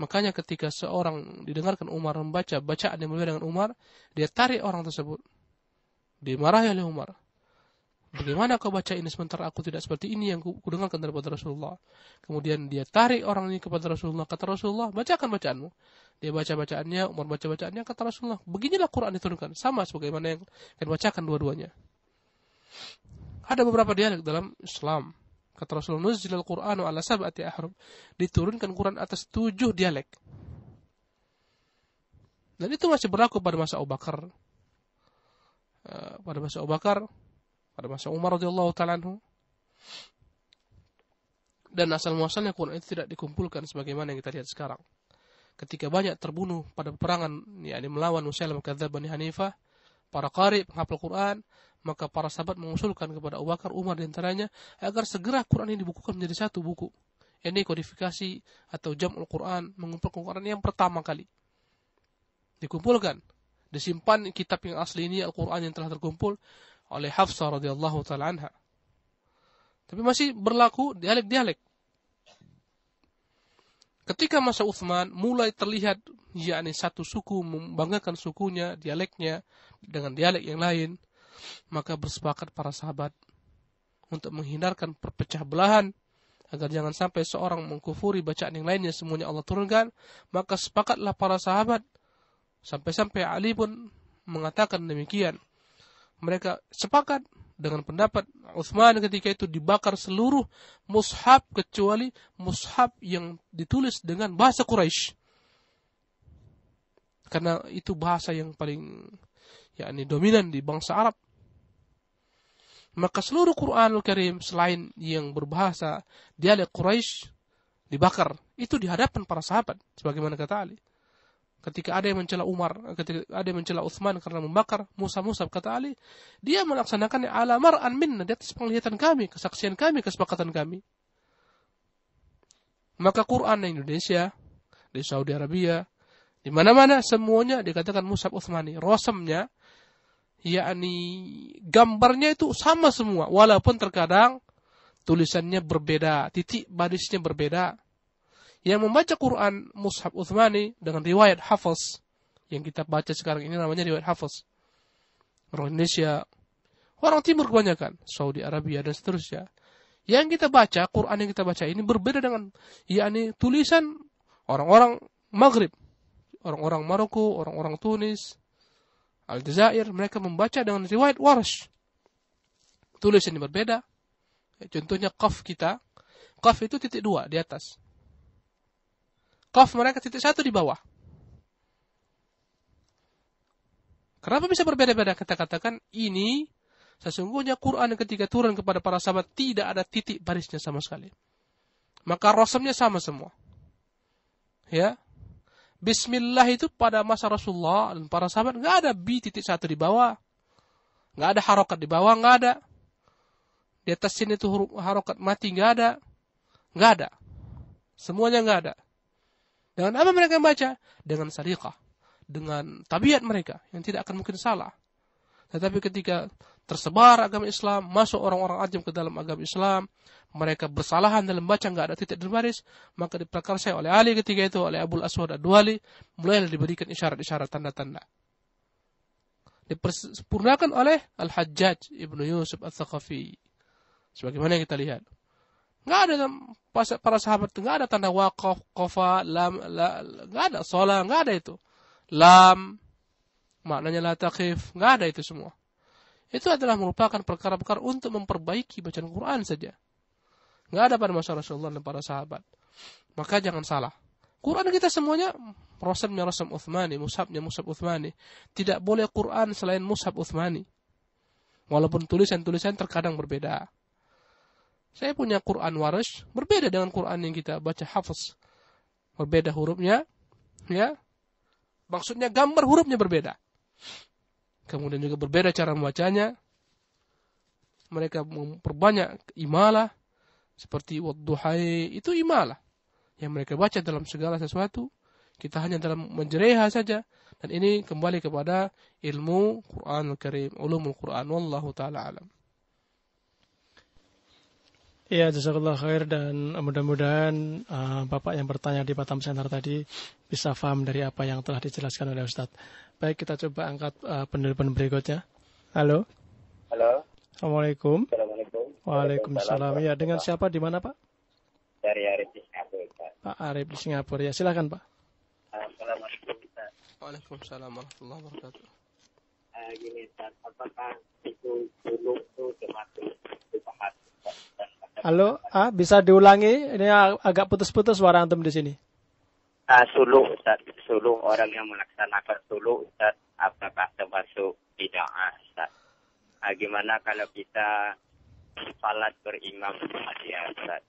Makanya ketika seorang didengarkan Umar membaca bacaan yang berbeda dengan Umar, dia tarik orang tersebut. Dimarahi oleh Umar. Bagaimana kau baca ini sementara aku tidak seperti ini yang kudengarkan daripada Rasulullah. Kemudian dia tarik orang ini kepada Rasulullah. Kata Rasulullah, bacakan bacaanmu. Dia baca bacaannya, Umar baca bacaannya. Kata Rasulullah, beginilah Quran diturunkan. Sama sebagaimana yang akan bacakan dua-duanya. Ada beberapa dialek dalam Islam. Kata Rasulullah, Nuzilal Quranu ala sab'ati ahrum. Diturunkan Quran atas tujuh dialek. Dan itu masih berlaku pada masa Abu Bakar. Eh, pada masa Abu Bakar, pada masa Umar radhiyallahu taala dan asal muasalnya Quran itu tidak dikumpulkan sebagaimana yang kita lihat sekarang. Ketika banyak terbunuh pada peperangan yakni melawan Muslim Kadzab Bani Hanifah, para qari penghafal Quran, maka para sahabat mengusulkan kepada Abu Bakar, Umar dan antaranya agar segera Quran ini dibukukan menjadi satu buku. Ini kodifikasi atau jamul Quran, mengumpulkan Quran yang pertama kali. Dikumpulkan, disimpan kitab yang asli ini Al-Quran yang telah terkumpul oleh Hafsah radhiyallahu taala anha. Tapi masih berlaku dialek-dialek. Ketika masa Uthman mulai terlihat yakni satu suku membanggakan sukunya, dialeknya dengan dialek yang lain, maka bersepakat para sahabat untuk menghindarkan perpecah belahan agar jangan sampai seorang mengkufuri bacaan yang lainnya semuanya Allah turunkan, maka sepakatlah para sahabat sampai-sampai Ali pun mengatakan demikian mereka sepakat dengan pendapat Utsman ketika itu dibakar seluruh mushab kecuali mushab yang ditulis dengan bahasa Quraisy. Karena itu bahasa yang paling yakni dominan di bangsa Arab. Maka seluruh Quranul Karim selain yang berbahasa dialek Quraisy dibakar. Itu di hadapan para sahabat sebagaimana kata Ali. Ketika ada yang mencela Umar, ketika ada yang mencela Uthman karena membakar Musa Musab, kata Ali, dia melaksanakannya ala mar'an minna, di atas penglihatan kami, kesaksian kami, kesepakatan kami. Maka Quran di Indonesia, di Saudi Arabia, di mana-mana semuanya dikatakan Musab Uthmani. Rosemnya, yakni gambarnya itu sama semua, walaupun terkadang tulisannya berbeda, titik barisnya berbeda, yang membaca Quran Mushaf Uthmani dengan riwayat Hafiz yang kita baca sekarang ini namanya riwayat Hafiz orang Indonesia orang timur kebanyakan Saudi Arabia dan seterusnya yang kita baca Quran yang kita baca ini berbeda dengan yakni tulisan orang-orang Maghrib orang-orang Maroko orang-orang Tunis Aljazair mereka membaca dengan riwayat Warsh tulisan ini berbeda contohnya kaf kita kaf itu titik dua di atas kof mereka titik satu di bawah. Kenapa bisa berbeda-beda? Kita katakan ini sesungguhnya Quran ketika turun kepada para sahabat tidak ada titik barisnya sama sekali. Maka rosamnya sama semua. Ya, Bismillah itu pada masa Rasulullah dan para sahabat nggak ada bi titik satu di bawah, nggak ada harokat di bawah, nggak ada. Di atas sini itu harokat mati nggak ada, nggak ada. Semuanya nggak ada. Dengan apa mereka baca? Dengan sariqah. Dengan tabiat mereka yang tidak akan mungkin salah. Tetapi ketika tersebar agama Islam, masuk orang-orang ajam ke dalam agama Islam, mereka bersalahan dalam baca nggak ada titik dan baris, maka diperkarsai oleh Ali ketiga itu oleh Abu Aswad Ad-Duali, mulai diberikan isyarat-isyarat tanda-tanda. Dipersempurnakan oleh Al-Hajjaj Ibnu Yusuf Al-Thaqafi. Sebagaimana yang kita lihat. Nggak ada dalam para sahabat itu nggak ada tanda waqaf, kofa, lam, la, nggak ada sola, nggak ada itu. Lam, maknanya la taqif, nggak ada itu semua. Itu adalah merupakan perkara-perkara untuk memperbaiki bacaan Quran saja. Nggak ada pada masa Rasulullah dan para sahabat. Maka jangan salah. Quran kita semuanya rasamnya rasam Uthmani, musabnya mushab Uthmani. Tidak boleh Quran selain mushab Uthmani. Walaupun tulisan-tulisan terkadang berbeda. Saya punya Quran waris berbeda dengan Quran yang kita baca hafaz. Berbeda hurufnya, ya. Maksudnya gambar hurufnya berbeda. Kemudian juga berbeda cara membacanya. Mereka memperbanyak imalah seperti wadduhai itu imalah yang mereka baca dalam segala sesuatu. Kita hanya dalam menjereha saja dan ini kembali kepada ilmu Quranul Karim, ulumul Quran wallahu taala alam. Ya, jazakallah khair dan eh, mudah-mudahan uh, Bapak yang bertanya di Batam Center tadi bisa paham dari apa yang telah dijelaskan oleh Ustaz. Baik, kita coba angkat uh, penelpon berikutnya. Halo. Halo. Assalamualaikum. Assalamualaikum. Waalaikumsalam. Ya, dengan siapa di mana Pak? Dari Arif di Singapura. Pak, Pak Arif di Singapura. Ya, silakan Pak. Assalamualaikum. Waalaikumsalam warahmatullahi wabarakatuh. Uh, gini, Ustaz, apakah itu dulu itu termasuk dibahas dan Halo, ah, bisa diulangi? Ini agak putus-putus suara antum di sini. Ah, suluk, Ustaz. Suluk orang yang melaksanakan suluk, Ustaz. Apakah termasuk tidak Ustaz? Ah, gimana kalau kita salat berimam ya, Ustaz?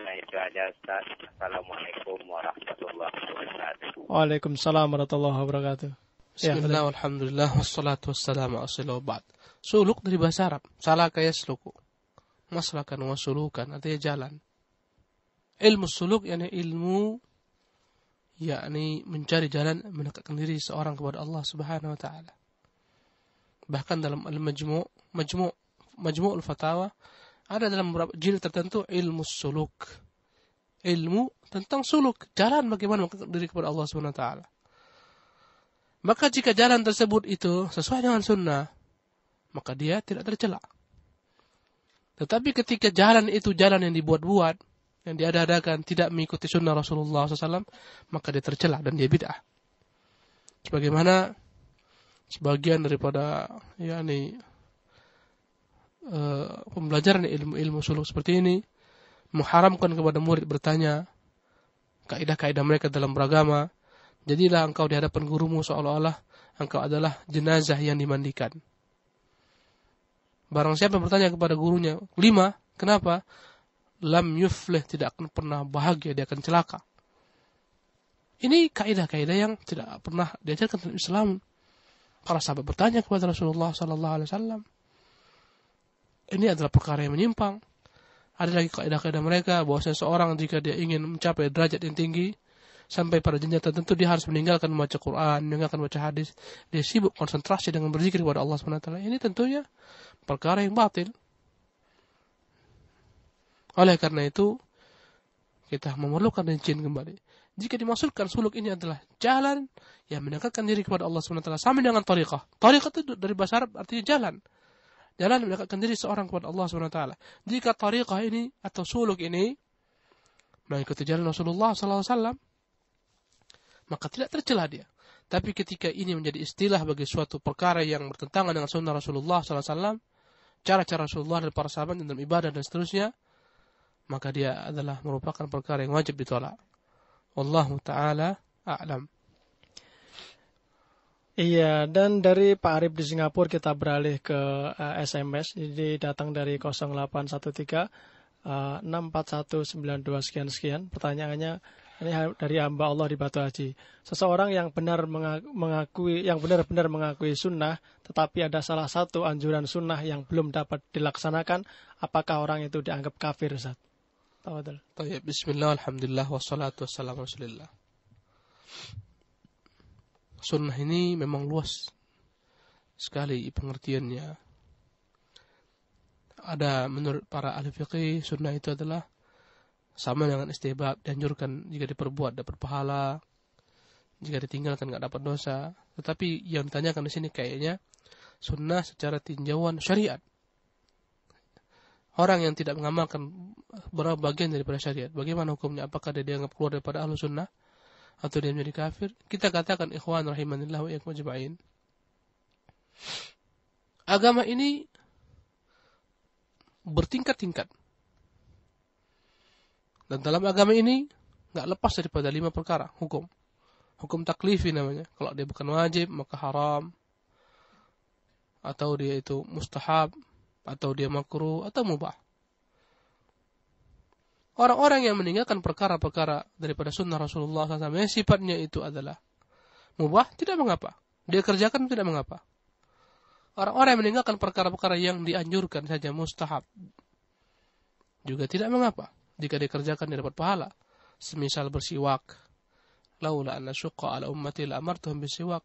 Nah, itu aja, Ustaz. Assalamualaikum warahmatullahi wabarakatuh. Waalaikumsalam warahmatullahi wabarakatuh. Bismillahirrahmanirrahim. ya, alhamdulillah, wassalatu wassalamu ala Suluk dari bahasa Arab. Salah kayak seluku maslakan wa sulukan artinya jalan ilmu suluk yakni ilmu yakni mencari jalan mendekatkan diri seorang kepada Allah Subhanahu wa taala bahkan dalam al-majmu' majmu' al fatawa ada dalam beberapa jil tertentu ilmu suluk ilmu tentang suluk jalan bagaimana mendekatkan diri kepada Allah Subhanahu wa taala maka jika jalan tersebut itu sesuai dengan sunnah maka dia tidak tercela tetapi ketika jalan itu jalan yang dibuat-buat, yang diadakan tidak mengikuti sunnah Rasulullah SAW, maka dia tercela dan dia bid'ah. Sebagaimana sebagian daripada ya ini uh, eh, pembelajaran ilmu-ilmu suluk seperti ini mengharamkan kepada murid bertanya kaidah-kaidah mereka dalam beragama. Jadilah engkau di hadapan gurumu seolah-olah engkau adalah jenazah yang dimandikan. Barang siapa yang bertanya kepada gurunya, lima, kenapa? Lam yufleh tidak akan pernah bahagia, dia akan celaka. Ini kaidah-kaidah yang tidak pernah diajarkan dalam Islam. Para sahabat bertanya kepada Rasulullah Sallallahu Alaihi Wasallam. Ini adalah perkara yang menyimpang. Ada lagi kaidah-kaidah mereka bahwa seseorang jika dia ingin mencapai derajat yang tinggi, sampai pada jenjang tertentu dia harus meninggalkan membaca Quran, meninggalkan membaca hadis. Dia sibuk konsentrasi dengan berzikir kepada Allah SWT. Ini tentunya perkara yang batil. Oleh karena itu, kita memerlukan rincian kembali. Jika dimaksudkan suluk ini adalah jalan yang mendekatkan diri kepada Allah SWT sama dengan tariqah. Tariqah itu dari bahasa Arab artinya jalan. Jalan yang mendekatkan diri seorang kepada Allah SWT. Jika tariqah ini atau suluk ini mengikuti jalan Rasulullah SAW, maka tidak tercelah dia. Tapi ketika ini menjadi istilah bagi suatu perkara yang bertentangan dengan sunnah Rasulullah SAW, cara-cara Rasulullah dan para sahabat dalam ibadah dan seterusnya, maka dia adalah merupakan perkara yang wajib ditolak. Wallahu ta'ala a'lam. Iya, dan dari Pak Arif di Singapura kita beralih ke uh, eh, SMS. Jadi datang dari 0813 uh, 64192 sekian sekian. Pertanyaannya, ini dari hamba Allah di Batu Haji. Seseorang yang benar mengakui, yang benar-benar mengakui sunnah, tetapi ada salah satu anjuran sunnah yang belum dapat dilaksanakan, apakah orang itu dianggap kafir, Ustaz? bismillah, alhamdulillah, wassalatu wassalamu rasulillah. Sunnah ini memang luas sekali pengertiannya. Ada menurut para ahli fiqih, sunnah itu adalah sama dengan istibab dianjurkan jika diperbuat dapat pahala jika ditinggalkan nggak dapat dosa tetapi yang ditanyakan di sini kayaknya sunnah secara tinjauan syariat orang yang tidak mengamalkan berapa bagian daripada syariat bagaimana hukumnya apakah dia dianggap keluar daripada ahlu sunnah atau dia menjadi kafir kita katakan ikhwan rahimanillah wa yang agama ini bertingkat-tingkat dan dalam agama ini nggak lepas daripada lima perkara hukum. Hukum taklifi namanya. Kalau dia bukan wajib maka haram. Atau dia itu mustahab. Atau dia makruh. Atau mubah. Orang-orang yang meninggalkan perkara-perkara daripada sunnah Rasulullah SAW yang sifatnya itu adalah mubah, tidak mengapa. Dia kerjakan tidak mengapa. Orang-orang yang meninggalkan perkara-perkara yang dianjurkan saja mustahab juga tidak mengapa jika dikerjakan dia dapat pahala. Semisal bersiwak. Laula anna syuqa ala ummati la amartuhum bisiwak.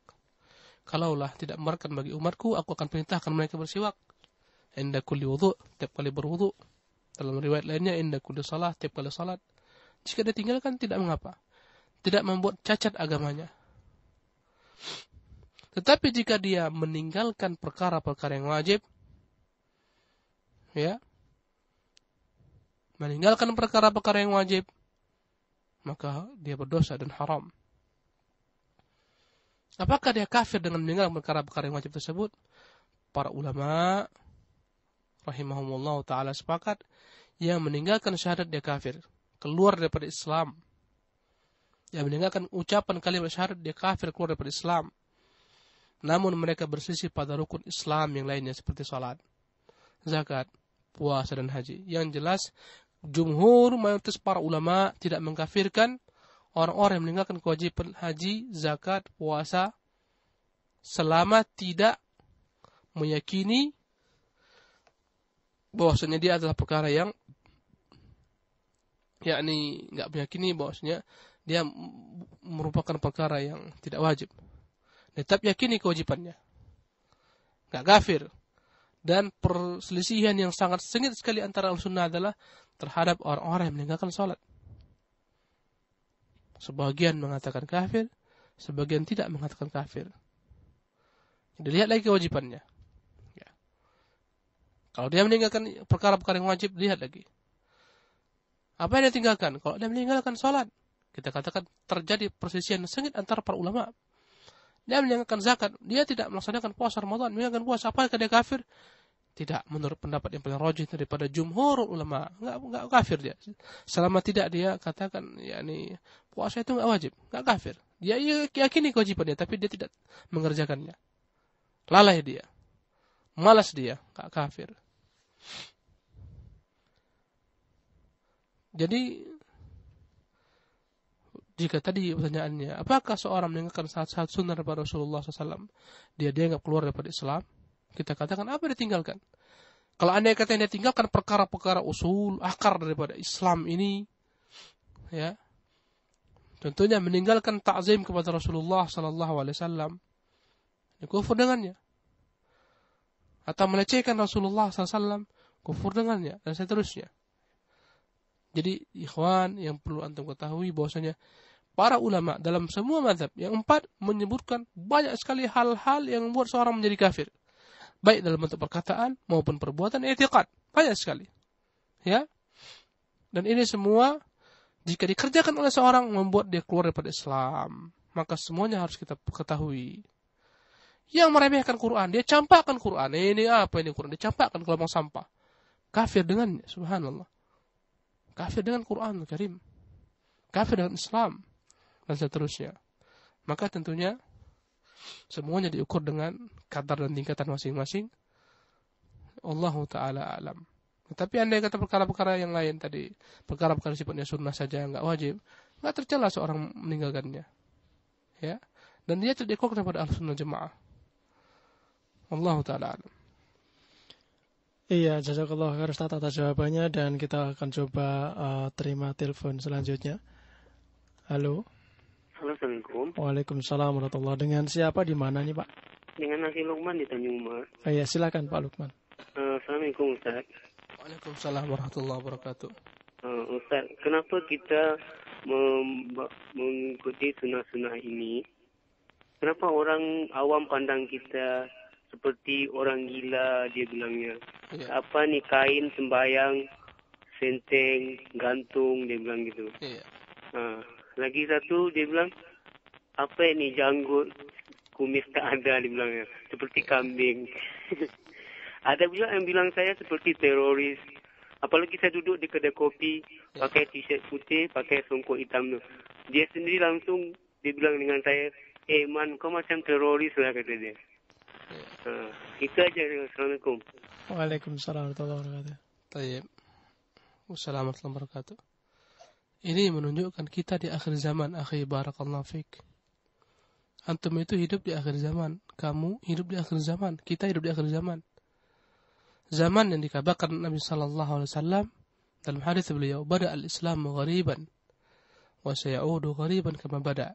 Kalaulah tidak merkan bagi umatku, aku akan perintahkan mereka bersiwak. Inda kulli wudu, tiap kali berwudu. Dalam riwayat lainnya, inda kulli salah, tiap kali salat. Jika ditinggalkan, tidak mengapa. Tidak membuat cacat agamanya. Tetapi jika dia meninggalkan perkara-perkara yang wajib, ya, meninggalkan perkara-perkara yang wajib, maka dia berdosa dan haram. Apakah dia kafir dengan meninggalkan perkara-perkara yang wajib tersebut? Para ulama rahimahumullah taala sepakat yang meninggalkan syahadat dia kafir, keluar daripada Islam. Yang meninggalkan ucapan kalimat syahadat dia kafir keluar daripada Islam. Namun mereka bersisi pada rukun Islam yang lainnya seperti salat, zakat, puasa dan haji. Yang jelas jumhur mayoritas para ulama tidak mengkafirkan orang-orang yang meninggalkan kewajiban haji, zakat, puasa selama tidak meyakini bahwasanya dia adalah perkara yang yakni nggak meyakini bahwasanya dia merupakan perkara yang tidak wajib. Tetap yakini kewajibannya. Nggak kafir. Dan perselisihan yang sangat sengit sekali antara al-sunnah adalah terhadap orang-orang yang meninggalkan sholat. Sebagian mengatakan kafir, sebagian tidak mengatakan kafir. Dilihat lagi kewajibannya. Ya. Kalau dia meninggalkan perkara-perkara yang wajib, lihat lagi. Apa yang dia tinggalkan? Kalau dia meninggalkan sholat, kita katakan terjadi persisian sengit antara para ulama. Dia meninggalkan zakat, dia tidak melaksanakan puasa Ramadan, meninggalkan puasa, Apa apakah dia kafir? tidak menurut pendapat yang paling rojih daripada jumhur ulama nggak nggak kafir dia selama tidak dia katakan ya yakni puasa itu nggak wajib nggak kafir dia ya, yakini dia tapi dia tidak mengerjakannya lalai dia malas dia nggak kafir jadi jika tadi pertanyaannya apakah seorang meninggalkan saat-saat sunnah daripada Rasulullah SAW dia dianggap keluar daripada Islam kita katakan apa ditinggalkan? Kalau anda kata yang ditinggalkan perkara-perkara usul, akar daripada Islam ini, ya, tentunya meninggalkan takzim kepada Rasulullah Sallallahu Alaihi Wasallam, kufur dengannya. Atau melecehkan Rasulullah SAW, kufur dengannya, dan seterusnya. Jadi, ikhwan yang perlu antum ketahui bahwasanya para ulama dalam semua mazhab yang empat menyebutkan banyak sekali hal-hal yang membuat seorang menjadi kafir baik dalam bentuk perkataan maupun perbuatan etikat banyak sekali ya dan ini semua jika dikerjakan oleh seorang membuat dia keluar daripada Islam maka semuanya harus kita ketahui yang meremehkan Quran dia campakkan Quran ini apa ini Quran campakkan ke lubang sampah kafir dengannya subhanallah kafir dengan Quran Karim kafir dengan Islam dan seterusnya maka tentunya Semuanya diukur dengan kadar dan tingkatan masing-masing. Allah Ta'ala alam. Tapi andai kata perkara-perkara yang lain tadi, perkara-perkara sifatnya sunnah saja, yang nggak wajib, nggak tercela seorang meninggalkannya. Ya, dan dia terdekat kepada al sunnah jemaah. Allah Ta'ala alam. Iya, jazakallah khair Ustaz atas jawabannya dan kita akan coba uh, terima telepon selanjutnya. Halo. Assalamualaikum. Waalaikumsalam warahmatullahi Dengan siapa di mana nih Pak? Dengan Nasi Lukman di Tanjung Mas. Oh, iya, silakan Pak Lukman. Uh, Assalamualaikum Ustaz. Waalaikumsalam warahmatullahi wabarakatuh. Uh, Ustaz, kenapa kita mengikuti sunnah-sunnah ini? Kenapa orang awam pandang kita seperti orang gila dia bilangnya. Yeah. Apa nih kain sembayang, senteng, gantung dia bilang gitu. Yeah. Iya. Uh, Lagi satu dia bilang apa ini janggut kumis tak ada dia bilang ya. seperti kambing. ada juga yang bilang saya seperti teroris. Apalagi saya duduk di kedai kopi pakai t-shirt putih, pakai songkok hitam tu. Dia sendiri langsung dia bilang dengan saya, "Eh man, kau macam teroris lah kata dia." Uh, itu aja. Assalamualaikum. Waalaikumsalam warahmatullahi wabarakatuh. Baik. Wassalamualaikum warahmatullahi wabarakatuh. Ini menunjukkan kita di akhir zaman, akhir barakallahu Nafik. Antum itu hidup di akhir zaman. Kamu hidup di akhir zaman. Kita hidup di akhir zaman. Zaman yang dikabarkan Nabi Sallallahu Alaihi Wasallam dalam hadis beliau, "Bada al-Islam ghariban, wa sayaudu ghariban kama bada."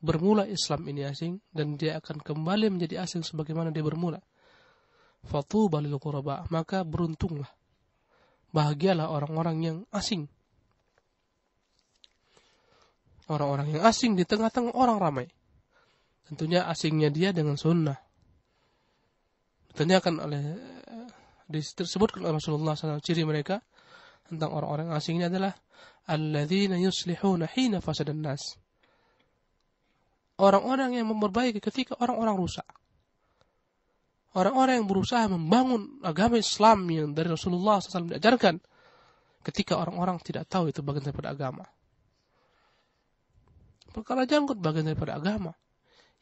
Bermula Islam ini asing dan dia akan kembali menjadi asing sebagaimana dia bermula. Fatuba lil qurba, maka beruntunglah. Bahagialah orang-orang yang asing orang-orang yang asing di tengah-tengah orang ramai. Tentunya asingnya dia dengan sunnah. Ditanyakan oleh disebutkan oleh Rasulullah SAW ciri mereka tentang orang-orang asingnya adalah alladzina yuslihuna hina fasadan nas. Orang-orang yang memperbaiki ketika orang-orang rusak. Orang-orang yang berusaha membangun agama Islam yang dari Rasulullah SAW diajarkan ketika orang-orang tidak tahu itu bagian daripada agama. Perkara janggut bagian daripada agama.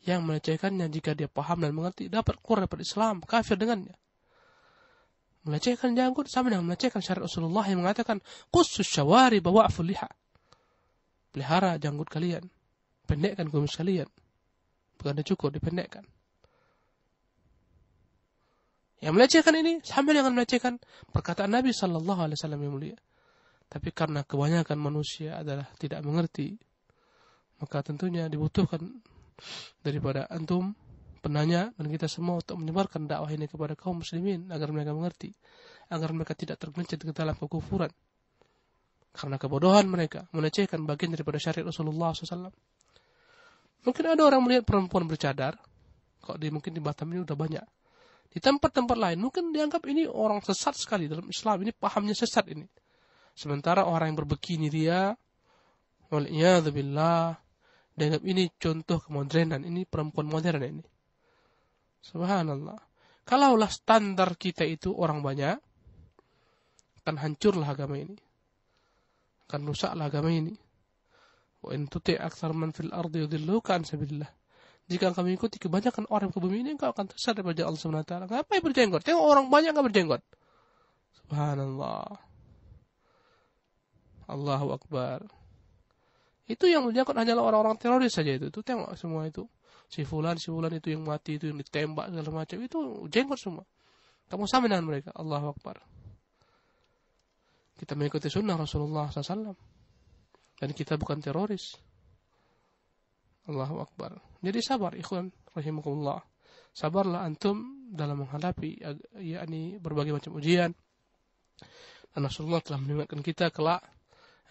Yang melecehkannya jika dia paham dan mengerti dapat keluar daripada Islam, kafir dengannya. Melecehkan janggut sama dengan melecehkan syariat Rasulullah yang mengatakan, khusus syawari bawa liha. Pelihara janggut kalian. Pendekkan kumis kalian. Bukan cukup dipendekkan. Yang melecehkan ini sama dengan melecehkan perkataan Nabi Shallallahu Alaihi Wasallam yang mulia. Tapi karena kebanyakan manusia adalah tidak mengerti maka tentunya dibutuhkan daripada antum penanya dan kita semua untuk menyebarkan dakwah ini kepada kaum muslimin agar mereka mengerti agar mereka tidak tergelincir ke dalam kekufuran karena kebodohan mereka melecehkan bagian daripada syariat Rasulullah SAW mungkin ada orang melihat perempuan bercadar kok di mungkin di Batam ini udah banyak di tempat-tempat lain mungkin dianggap ini orang sesat sekali dalam Islam ini pahamnya sesat ini sementara orang yang berbikini dia waliyadzubillah dianggap ini contoh kemodernan, ini perempuan modern ini. Subhanallah. Kalaulah standar kita itu orang banyak, akan hancurlah agama ini. Akan rusaklah agama ini. Wa in tuti aksar man fil ardi yudilluka an Jika engkau mengikuti kebanyakan orang ke bumi ini, engkau akan tersesat daripada Allah taala. yang berjenggot? Tengok orang banyak yang berjenggot. Subhanallah. Allahu Akbar. Itu yang diangkut hanyalah orang-orang teroris saja itu. Itu tengok semua itu. Si fulan, si fulan itu yang mati, itu yang ditembak segala macam. Itu jenggot semua. Kamu sama dengan mereka. Allah Akbar. Kita mengikuti sunnah Rasulullah SAW. Dan kita bukan teroris. Allahu Akbar. Jadi sabar, ikhwan. Rahimakumullah. Sabarlah antum dalam menghadapi yakni berbagai macam ujian. Dan Rasulullah telah mengingatkan kita kelak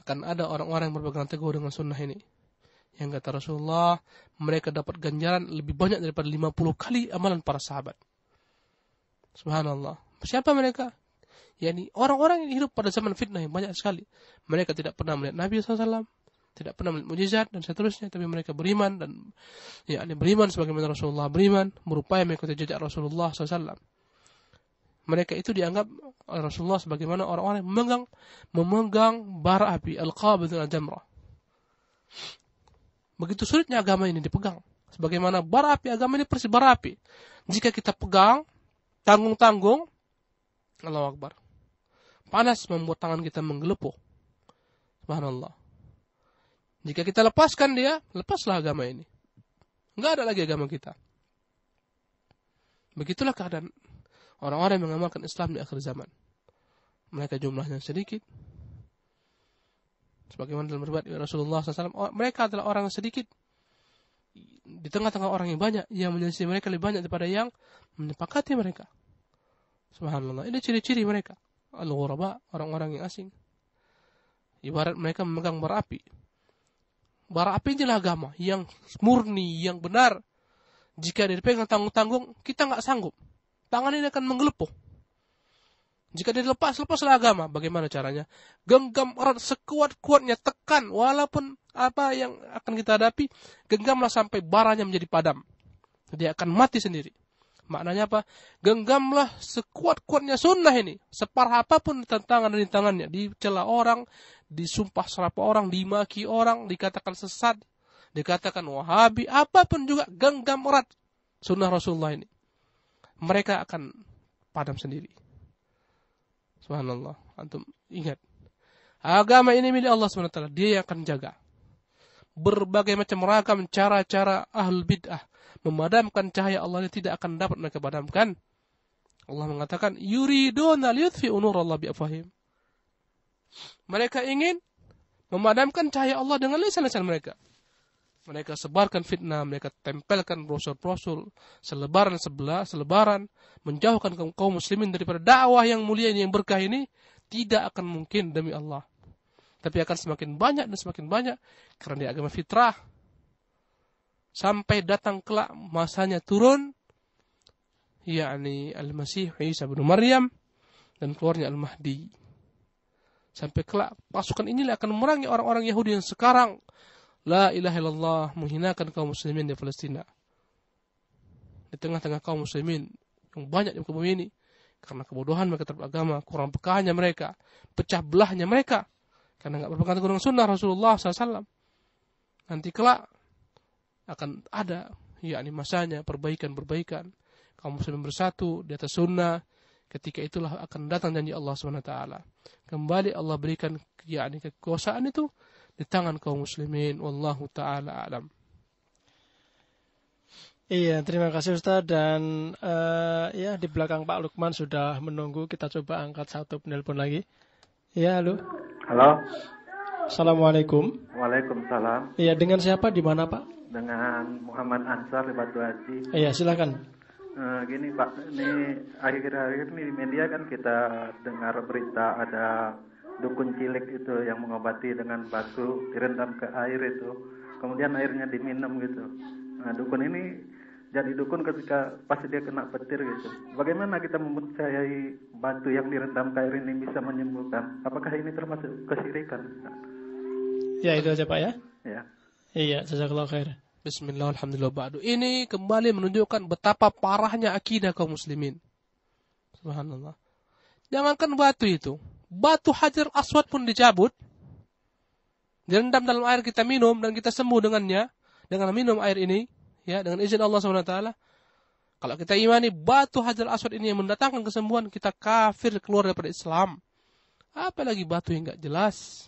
akan ada orang-orang yang berpegang teguh dengan sunnah ini. Yang kata Rasulullah, mereka dapat ganjaran lebih banyak daripada 50 kali amalan para sahabat. Subhanallah. Siapa mereka? Yani orang-orang yang hidup pada zaman fitnah yang banyak sekali. Mereka tidak pernah melihat Nabi SAW, tidak pernah melihat mujizat dan seterusnya, tapi mereka beriman dan ya, beriman sebagaimana Rasulullah beriman, merupai mengikuti jejak Rasulullah SAW mereka itu dianggap Rasulullah sebagaimana orang-orang yang memegang memegang bara api al al jamrah. Begitu sulitnya agama ini dipegang. Sebagaimana bara api agama ini persis bara api. Jika kita pegang tanggung-tanggung Allah Akbar. Panas membuat tangan kita menggelepuh. Subhanallah. Jika kita lepaskan dia, lepaslah agama ini. Enggak ada lagi agama kita. Begitulah keadaan orang-orang yang mengamalkan Islam di akhir zaman. Mereka jumlahnya sedikit. Sebagaimana dalam riwayat Rasulullah SAW, oh, mereka adalah orang yang sedikit di tengah-tengah orang yang banyak yang menyelisih mereka lebih banyak daripada yang menyepakati mereka. Subhanallah. Ini ciri-ciri mereka. Al-ghuraba, orang-orang yang asing. Ibarat mereka memegang bara api. Bara api inilah agama yang murni, yang benar. Jika dipegang tanggung-tanggung, kita nggak sanggup tangan ini akan menggelepuh. Jika dia dilepas, lepaslah agama. Bagaimana caranya? Genggam erat sekuat-kuatnya, tekan. Walaupun apa yang akan kita hadapi, genggamlah sampai baranya menjadi padam. Dia akan mati sendiri. Maknanya apa? Genggamlah sekuat-kuatnya sunnah ini. Separah apapun tantangan dari tangannya. Dicela orang, disumpah serapa orang, dimaki orang, dikatakan sesat, dikatakan wahabi, apapun juga genggam erat sunnah Rasulullah ini mereka akan padam sendiri. Subhanallah. Antum ingat. Agama ini milik Allah SWT. Dia yang akan jaga. Berbagai macam ragam cara-cara ahl bid'ah. Memadamkan cahaya Allah ini tidak akan dapat mereka padamkan. Allah mengatakan, Yuriduna liutfi unur Allah bi'afahim. Mereka ingin memadamkan cahaya Allah dengan lisan-lisan mereka mereka sebarkan fitnah, mereka tempelkan brosur-brosur selebaran sebelah, selebaran menjauhkan kaum, kaum muslimin daripada dakwah yang mulia ini yang berkah ini tidak akan mungkin demi Allah. Tapi akan semakin banyak dan semakin banyak karena dia agama fitrah. Sampai datang kelak masanya turun yakni Al-Masih Isa bin Maryam dan keluarnya Al-Mahdi. Sampai kelak pasukan inilah akan memerangi orang-orang Yahudi yang sekarang La ilaha illallah menghinakan kaum muslimin di Palestina. Di tengah-tengah kaum muslimin yang banyak di bumi ini. Karena kebodohan mereka terhadap agama, kurang pekahnya mereka, pecah belahnya mereka. Karena nggak berpegang teguh dengan sunnah Rasulullah SAW. Nanti kelak akan ada yakni masanya perbaikan-perbaikan. Kaum muslimin bersatu di atas sunnah, ketika itulah akan datang janji Allah SWT. Kembali Allah berikan yakni kekuasaan itu di tangan kaum muslimin wallahu taala alam Iya, terima kasih Ustaz dan uh, ya di belakang Pak Lukman sudah menunggu. Kita coba angkat satu penelpon lagi. Iya, halo. Halo. Assalamualaikum. Waalaikumsalam. Iya, dengan siapa di mana Pak? Dengan Muhammad Ansar di Batu Haji. Iya, silakan. Uh, gini Pak, ini akhir-akhir ini di media kan kita dengar berita ada dukun cilik itu yang mengobati dengan batu direndam ke air itu kemudian airnya diminum gitu nah dukun ini jadi dukun ketika pas dia kena petir gitu bagaimana kita mempercayai batu yang direndam ke air ini bisa menyembuhkan apakah ini termasuk kesirikan ya itu aja pak ya ya iya jazakallah khair Bismillahirrahmanirrahim. Ini kembali menunjukkan betapa parahnya akidah kaum muslimin. Subhanallah. Jangankan batu itu. Batu Hajar Aswad pun dicabut, direndam dalam air kita minum dan kita sembuh dengannya, dengan minum air ini, ya dengan izin Allah Subhanahu wa taala. Kalau kita imani batu Hajar Aswad ini yang mendatangkan kesembuhan, kita kafir keluar daripada Islam. Apalagi batu yang nggak jelas.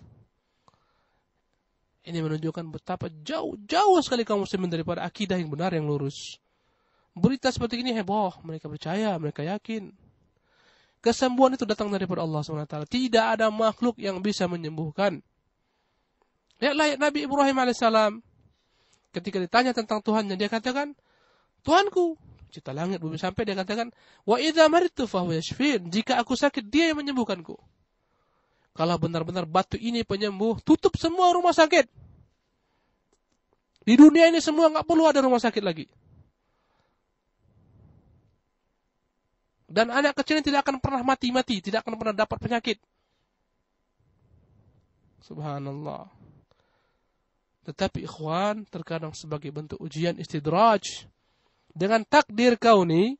Ini menunjukkan betapa jauh-jauh sekali kaum muslimin daripada akidah yang benar yang lurus. Berita seperti ini heboh, mereka percaya, mereka yakin. Kesembuhan itu datang daripada Allah SWT. Tidak ada makhluk yang bisa menyembuhkan. Lihatlah Nabi Ibrahim AS. Ketika ditanya tentang Tuhannya, dia katakan, Tuhanku, cita langit bumi sampai dia katakan, Wa idha maritu fahu yashfin. Jika aku sakit, dia yang menyembuhkanku. Kalau benar-benar batu ini penyembuh, tutup semua rumah sakit. Di dunia ini semua nggak perlu ada rumah sakit lagi. Dan anak kecil ini tidak akan pernah mati-mati, tidak akan pernah dapat penyakit. Subhanallah. Tetapi ikhwan terkadang sebagai bentuk ujian istidraj. Dengan takdir kau ini,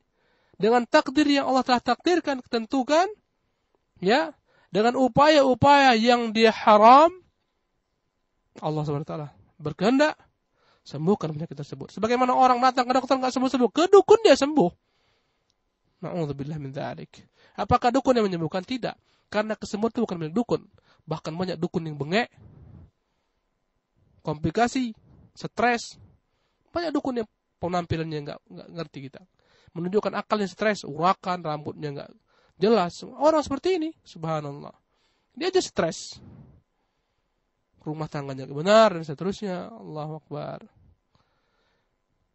dengan takdir yang Allah telah takdirkan, ketentukan, ya, dengan upaya-upaya yang dia haram, Allah Taala berkehendak sembuhkan penyakit tersebut. Sebagaimana orang datang ke dokter nggak sembuh-sembuh, ke dukun dia sembuh. Na'udzubillah min dzalik. Apakah dukun yang menyembuhkan? Tidak. Karena kesembuhan itu bukan milik dukun. Bahkan banyak dukun yang bengek, komplikasi, stres. Banyak dukun yang penampilannya nggak nggak ngerti kita. Menunjukkan akalnya stres, urakan, rambutnya nggak jelas. Orang seperti ini, subhanallah. Dia aja stres. Rumah tangganya benar dan seterusnya. Allahu Akbar.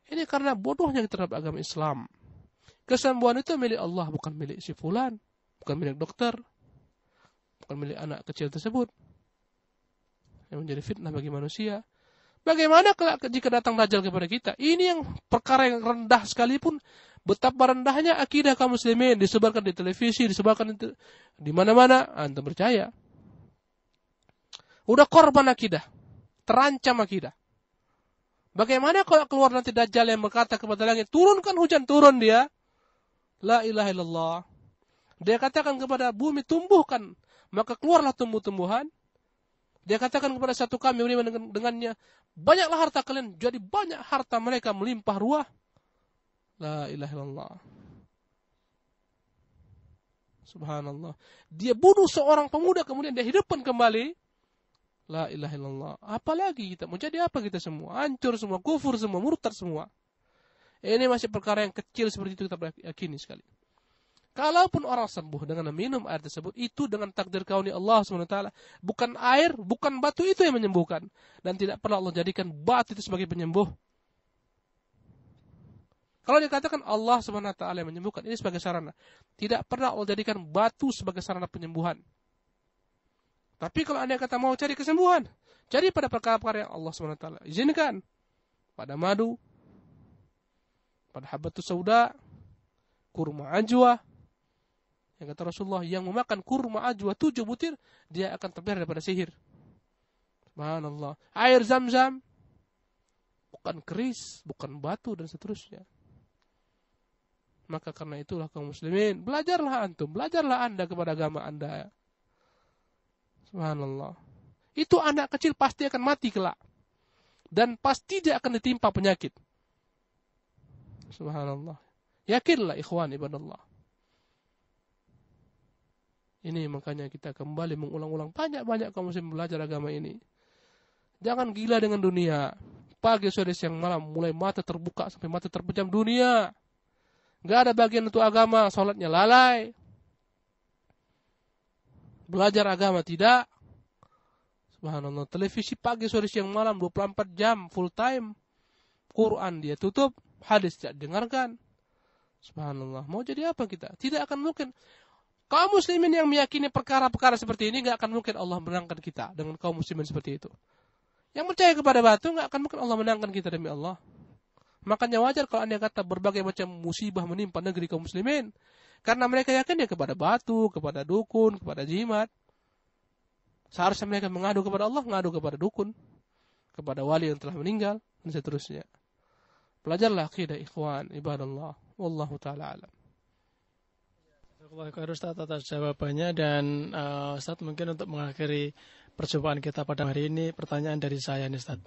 Ini karena bodohnya kita terhadap agama Islam. Kesembuhan itu milik Allah, bukan milik si fulan, bukan milik dokter, bukan milik anak kecil tersebut. Yang menjadi fitnah bagi manusia. Bagaimana jika datang dajjal kepada kita? Ini yang perkara yang rendah sekalipun. Betapa rendahnya akidah kaum muslimin disebarkan di televisi, disebarkan di, mana-mana. Anda percaya? Udah korban akidah, terancam akidah. Bagaimana kalau keluar nanti dajjal yang berkata kepada langit, turunkan hujan, turun dia. La ilaha illallah. Dia katakan kepada bumi tumbuhkan, maka keluarlah tumbuh-tumbuhan. Dia katakan kepada satu kami beriman dengan, dengannya, banyaklah harta kalian, jadi banyak harta mereka melimpah ruah. La ilaha illallah. Subhanallah. Dia bunuh seorang pemuda kemudian dia hidupkan kembali. La ilaha illallah. Apalagi kita, mau jadi apa kita semua? Hancur semua, kufur semua, murtad semua. Ini masih perkara yang kecil seperti itu kita yakini sekali. Kalaupun orang sembuh dengan minum air tersebut, itu dengan takdir kauni Allah SWT. Bukan air, bukan batu itu yang menyembuhkan. Dan tidak pernah Allah jadikan batu itu sebagai penyembuh. Kalau dikatakan Allah SWT yang menyembuhkan, ini sebagai sarana. Tidak pernah Allah jadikan batu sebagai sarana penyembuhan. Tapi kalau anda kata mau cari kesembuhan, cari pada perkara-perkara yang Allah SWT izinkan. Pada madu, pada Habatu sauda, kurma ajwa. Yang kata Rasulullah, yang memakan kurma ajwa tujuh butir, dia akan terbebas daripada sihir. Subhanallah. Air zam-zam, bukan keris, bukan batu, dan seterusnya. Maka karena itulah kaum muslimin, belajarlah antum, belajarlah anda kepada agama anda. Subhanallah. Itu anak kecil pasti akan mati kelak. Dan pasti dia akan ditimpa penyakit. Subhanallah. Yakinlah ikhwan ibadallah. Ini makanya kita kembali mengulang-ulang banyak-banyak kamu mesti belajar agama ini. Jangan gila dengan dunia. Pagi, sore, siang, malam, mulai mata terbuka sampai mata terpejam dunia. Gak ada bagian untuk agama, sholatnya lalai. Belajar agama tidak. Subhanallah, televisi pagi, sore, siang, malam, 24 jam, full time. Quran dia tutup, hadis tidak dengarkan. Subhanallah. Mau jadi apa kita? Tidak akan mungkin. Kaum muslimin yang meyakini perkara-perkara seperti ini nggak akan mungkin Allah menangkan kita dengan kaum muslimin seperti itu. Yang percaya kepada batu nggak akan mungkin Allah menangkan kita demi Allah. Makanya wajar kalau anda kata berbagai macam musibah menimpa negeri kaum muslimin. Karena mereka yakin ya kepada batu, kepada dukun, kepada jimat. Seharusnya mereka mengadu kepada Allah, mengadu kepada dukun. Kepada wali yang telah meninggal, dan seterusnya. Belajarlah akidah ikhwan, ibadallah. Wallahu ta'ala alam. Assalamualaikum Ustaz atas jawabannya dan uh, Ustaz mungkin untuk mengakhiri percobaan kita pada hari ini pertanyaan dari saya nih Ustaz.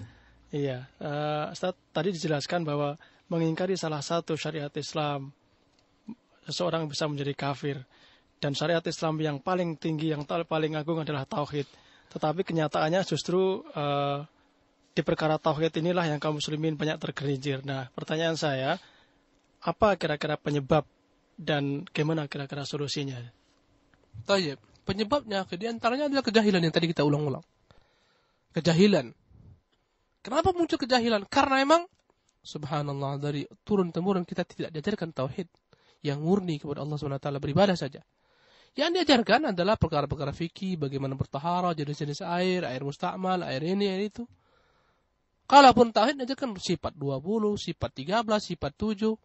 Iya, uh, Ustaz tadi dijelaskan bahwa mengingkari salah satu syariat Islam seseorang bisa menjadi kafir dan syariat Islam yang paling tinggi yang paling agung adalah tauhid. Tetapi kenyataannya justru uh, di perkara tauhid inilah yang kaum muslimin banyak tergelincir. Nah, pertanyaan saya, apa kira-kira penyebab dan gimana kira-kira solusinya? Tayyib, penyebabnya diantaranya adalah kejahilan yang tadi kita ulang-ulang. Kejahilan. Kenapa muncul kejahilan? Karena emang subhanallah dari turun temurun kita tidak diajarkan tauhid yang murni kepada Allah Subhanahu wa taala beribadah saja. Yang diajarkan adalah perkara-perkara fikih, bagaimana bertahara, jenis-jenis air, air mustakmal, air ini, air itu. Kalaupun tauhid aja kan sifat 20, sifat 13, sifat 7.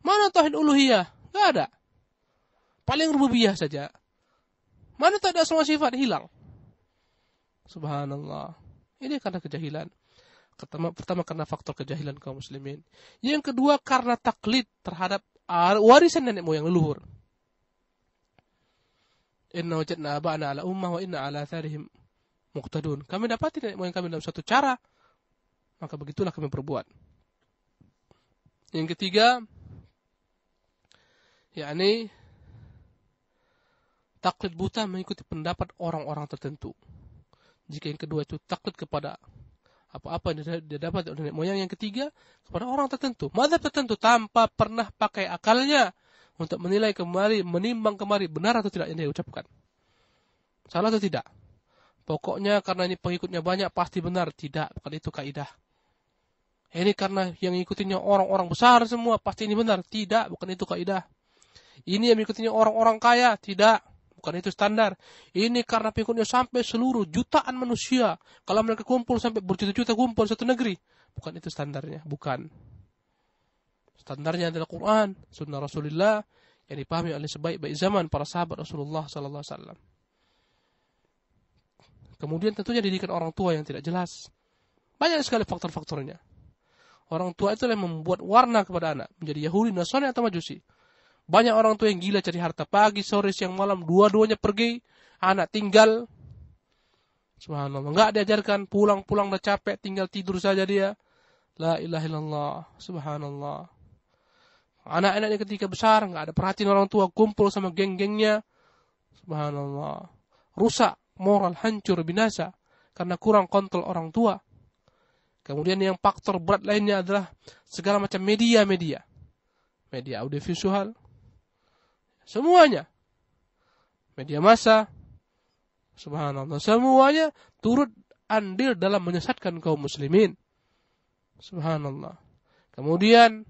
Mana tauhid uluhiyah? Gak ada. Paling rububiyah saja. Mana tak ada semua sifat hilang? Subhanallah. Ini karena kejahilan. Pertama, pertama karena faktor kejahilan kaum muslimin. Yang kedua karena taklid terhadap ah, warisan nenek moyang leluhur. Inna wajadna aba'ana ala ummah wa inna ala tharihim muqtadun. Kami dapati nenek moyang kami dalam satu cara maka begitulah kami perbuat. Yang ketiga, yakni taklid buta mengikuti pendapat orang-orang tertentu. Jika yang kedua itu taklid kepada apa-apa yang dia dapat dari nenek moyang. Yang ketiga, kepada orang tertentu. Madhab tertentu tanpa pernah pakai akalnya untuk menilai kembali, menimbang kemari benar atau tidak yang dia ucapkan. Salah atau tidak. Pokoknya karena ini pengikutnya banyak pasti benar. Tidak, bukan itu kaidah. Ini karena yang ikutinya orang-orang besar semua, pasti ini benar. Tidak, bukan itu kaidah. Ini yang ikutinya orang-orang kaya, tidak. Bukan itu standar. Ini karena pengikutnya sampai seluruh jutaan manusia. Kalau mereka kumpul sampai berjuta-juta kumpul satu negeri. Bukan itu standarnya. Bukan. Standarnya adalah Quran, Sunnah Rasulullah yang dipahami oleh sebaik-baik zaman para sahabat Rasulullah Sallallahu Alaihi Wasallam. Kemudian tentunya didikan orang tua yang tidak jelas. Banyak sekali faktor-faktornya. Orang tua itu yang membuat warna kepada anak. Menjadi Yahudi, Nasrani atau Majusi. Banyak orang tua yang gila cari harta. Pagi, sore, siang, malam. Dua-duanya pergi. Anak tinggal. Subhanallah. Enggak diajarkan. Pulang-pulang udah capek. Tinggal tidur saja dia. La ilaha illallah. Subhanallah. Anak-anaknya ketika besar. Enggak ada perhatian orang tua. Kumpul sama geng-gengnya. Subhanallah. Rusak. Moral hancur binasa. Karena kurang kontrol orang tua Kemudian yang faktor berat lainnya adalah segala macam media-media. Media audiovisual. Semuanya. Media massa. Subhanallah. Semuanya turut andil dalam menyesatkan kaum muslimin. Subhanallah. Kemudian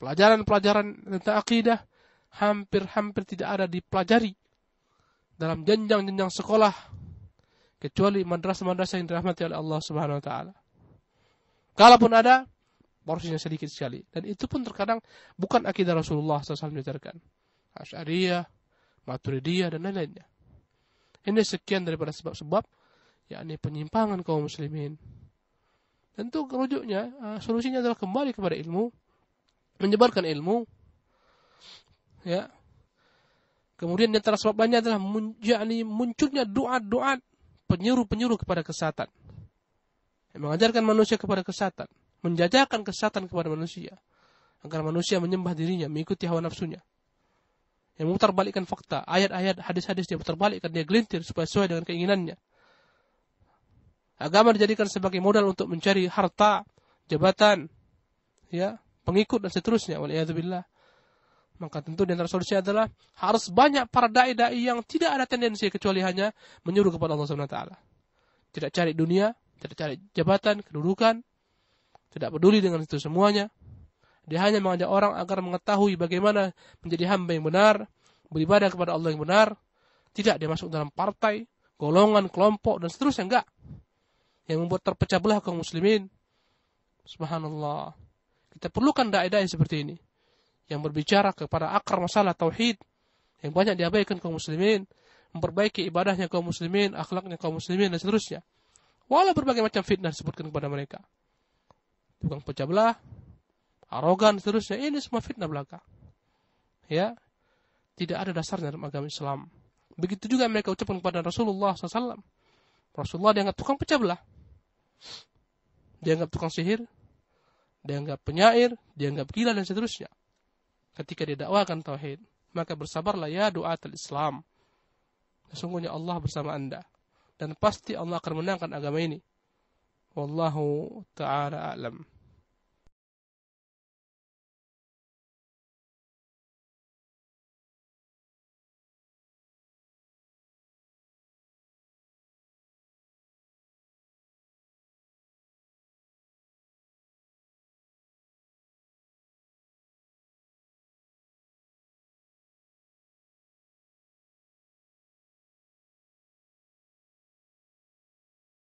pelajaran-pelajaran tentang akidah hampir-hampir tidak ada dipelajari dalam jenjang-jenjang sekolah kecuali madrasah-madrasah yang dirahmati oleh Allah Subhanahu wa taala. Kalaupun ada, porsinya sedikit sekali. Dan itu pun terkadang bukan akidah Rasulullah SAW diajarkan. Asyariyah, Maturidiyah, dan lain-lainnya. Ini sekian daripada sebab-sebab, yakni penyimpangan kaum muslimin. Tentu kerujuknya, eh, solusinya adalah kembali kepada ilmu, menyebarkan ilmu, ya. Kemudian yang sebab lainnya adalah munculnya doa-doa penyuruh-penyuruh kepada kesatan mengajarkan manusia kepada kesatan, menjajakan kesatan kepada manusia, agar manusia menyembah dirinya, mengikuti hawa nafsunya. Yang memutarbalikkan fakta, ayat-ayat, hadis-hadis dia memutarbalikkan, dia gelintir supaya sesuai dengan keinginannya. Agama dijadikan sebagai modal untuk mencari harta, jabatan, ya, pengikut dan seterusnya. Waliyahzubillah. Maka tentu di antara solusi adalah harus banyak para dai-dai yang tidak ada tendensi kecuali hanya menyuruh kepada Allah Subhanahu wa taala. Tidak cari dunia, tidak cari jabatan, kedudukan, tidak peduli dengan itu semuanya. Dia hanya mengajak orang agar mengetahui bagaimana menjadi hamba yang benar, beribadah kepada Allah yang benar. Tidak dia masuk dalam partai, golongan, kelompok, dan seterusnya. Enggak. Yang membuat terpecah belah kaum muslimin. Subhanallah. Kita perlukan da'i-da'i seperti ini. Yang berbicara kepada akar masalah tauhid. Yang banyak diabaikan kaum muslimin. Memperbaiki ibadahnya kaum muslimin, akhlaknya kaum muslimin, dan seterusnya. Walau berbagai macam fitnah disebutkan kepada mereka. Tukang pecah belah, arogan, seterusnya. Ini semua fitnah belaka. Ya, tidak ada dasarnya dalam agama Islam. Begitu juga mereka ucapkan kepada Rasulullah SAW. Rasulullah dianggap tukang pecah belah. Dianggap tukang sihir. Dianggap penyair. Dianggap gila dan seterusnya. Ketika dia dakwakan Tauhid. Maka bersabarlah ya doa al-Islam. Sesungguhnya Allah bersama anda dan pasti Allah akan menangkan agama ini. Wallahu taala alam.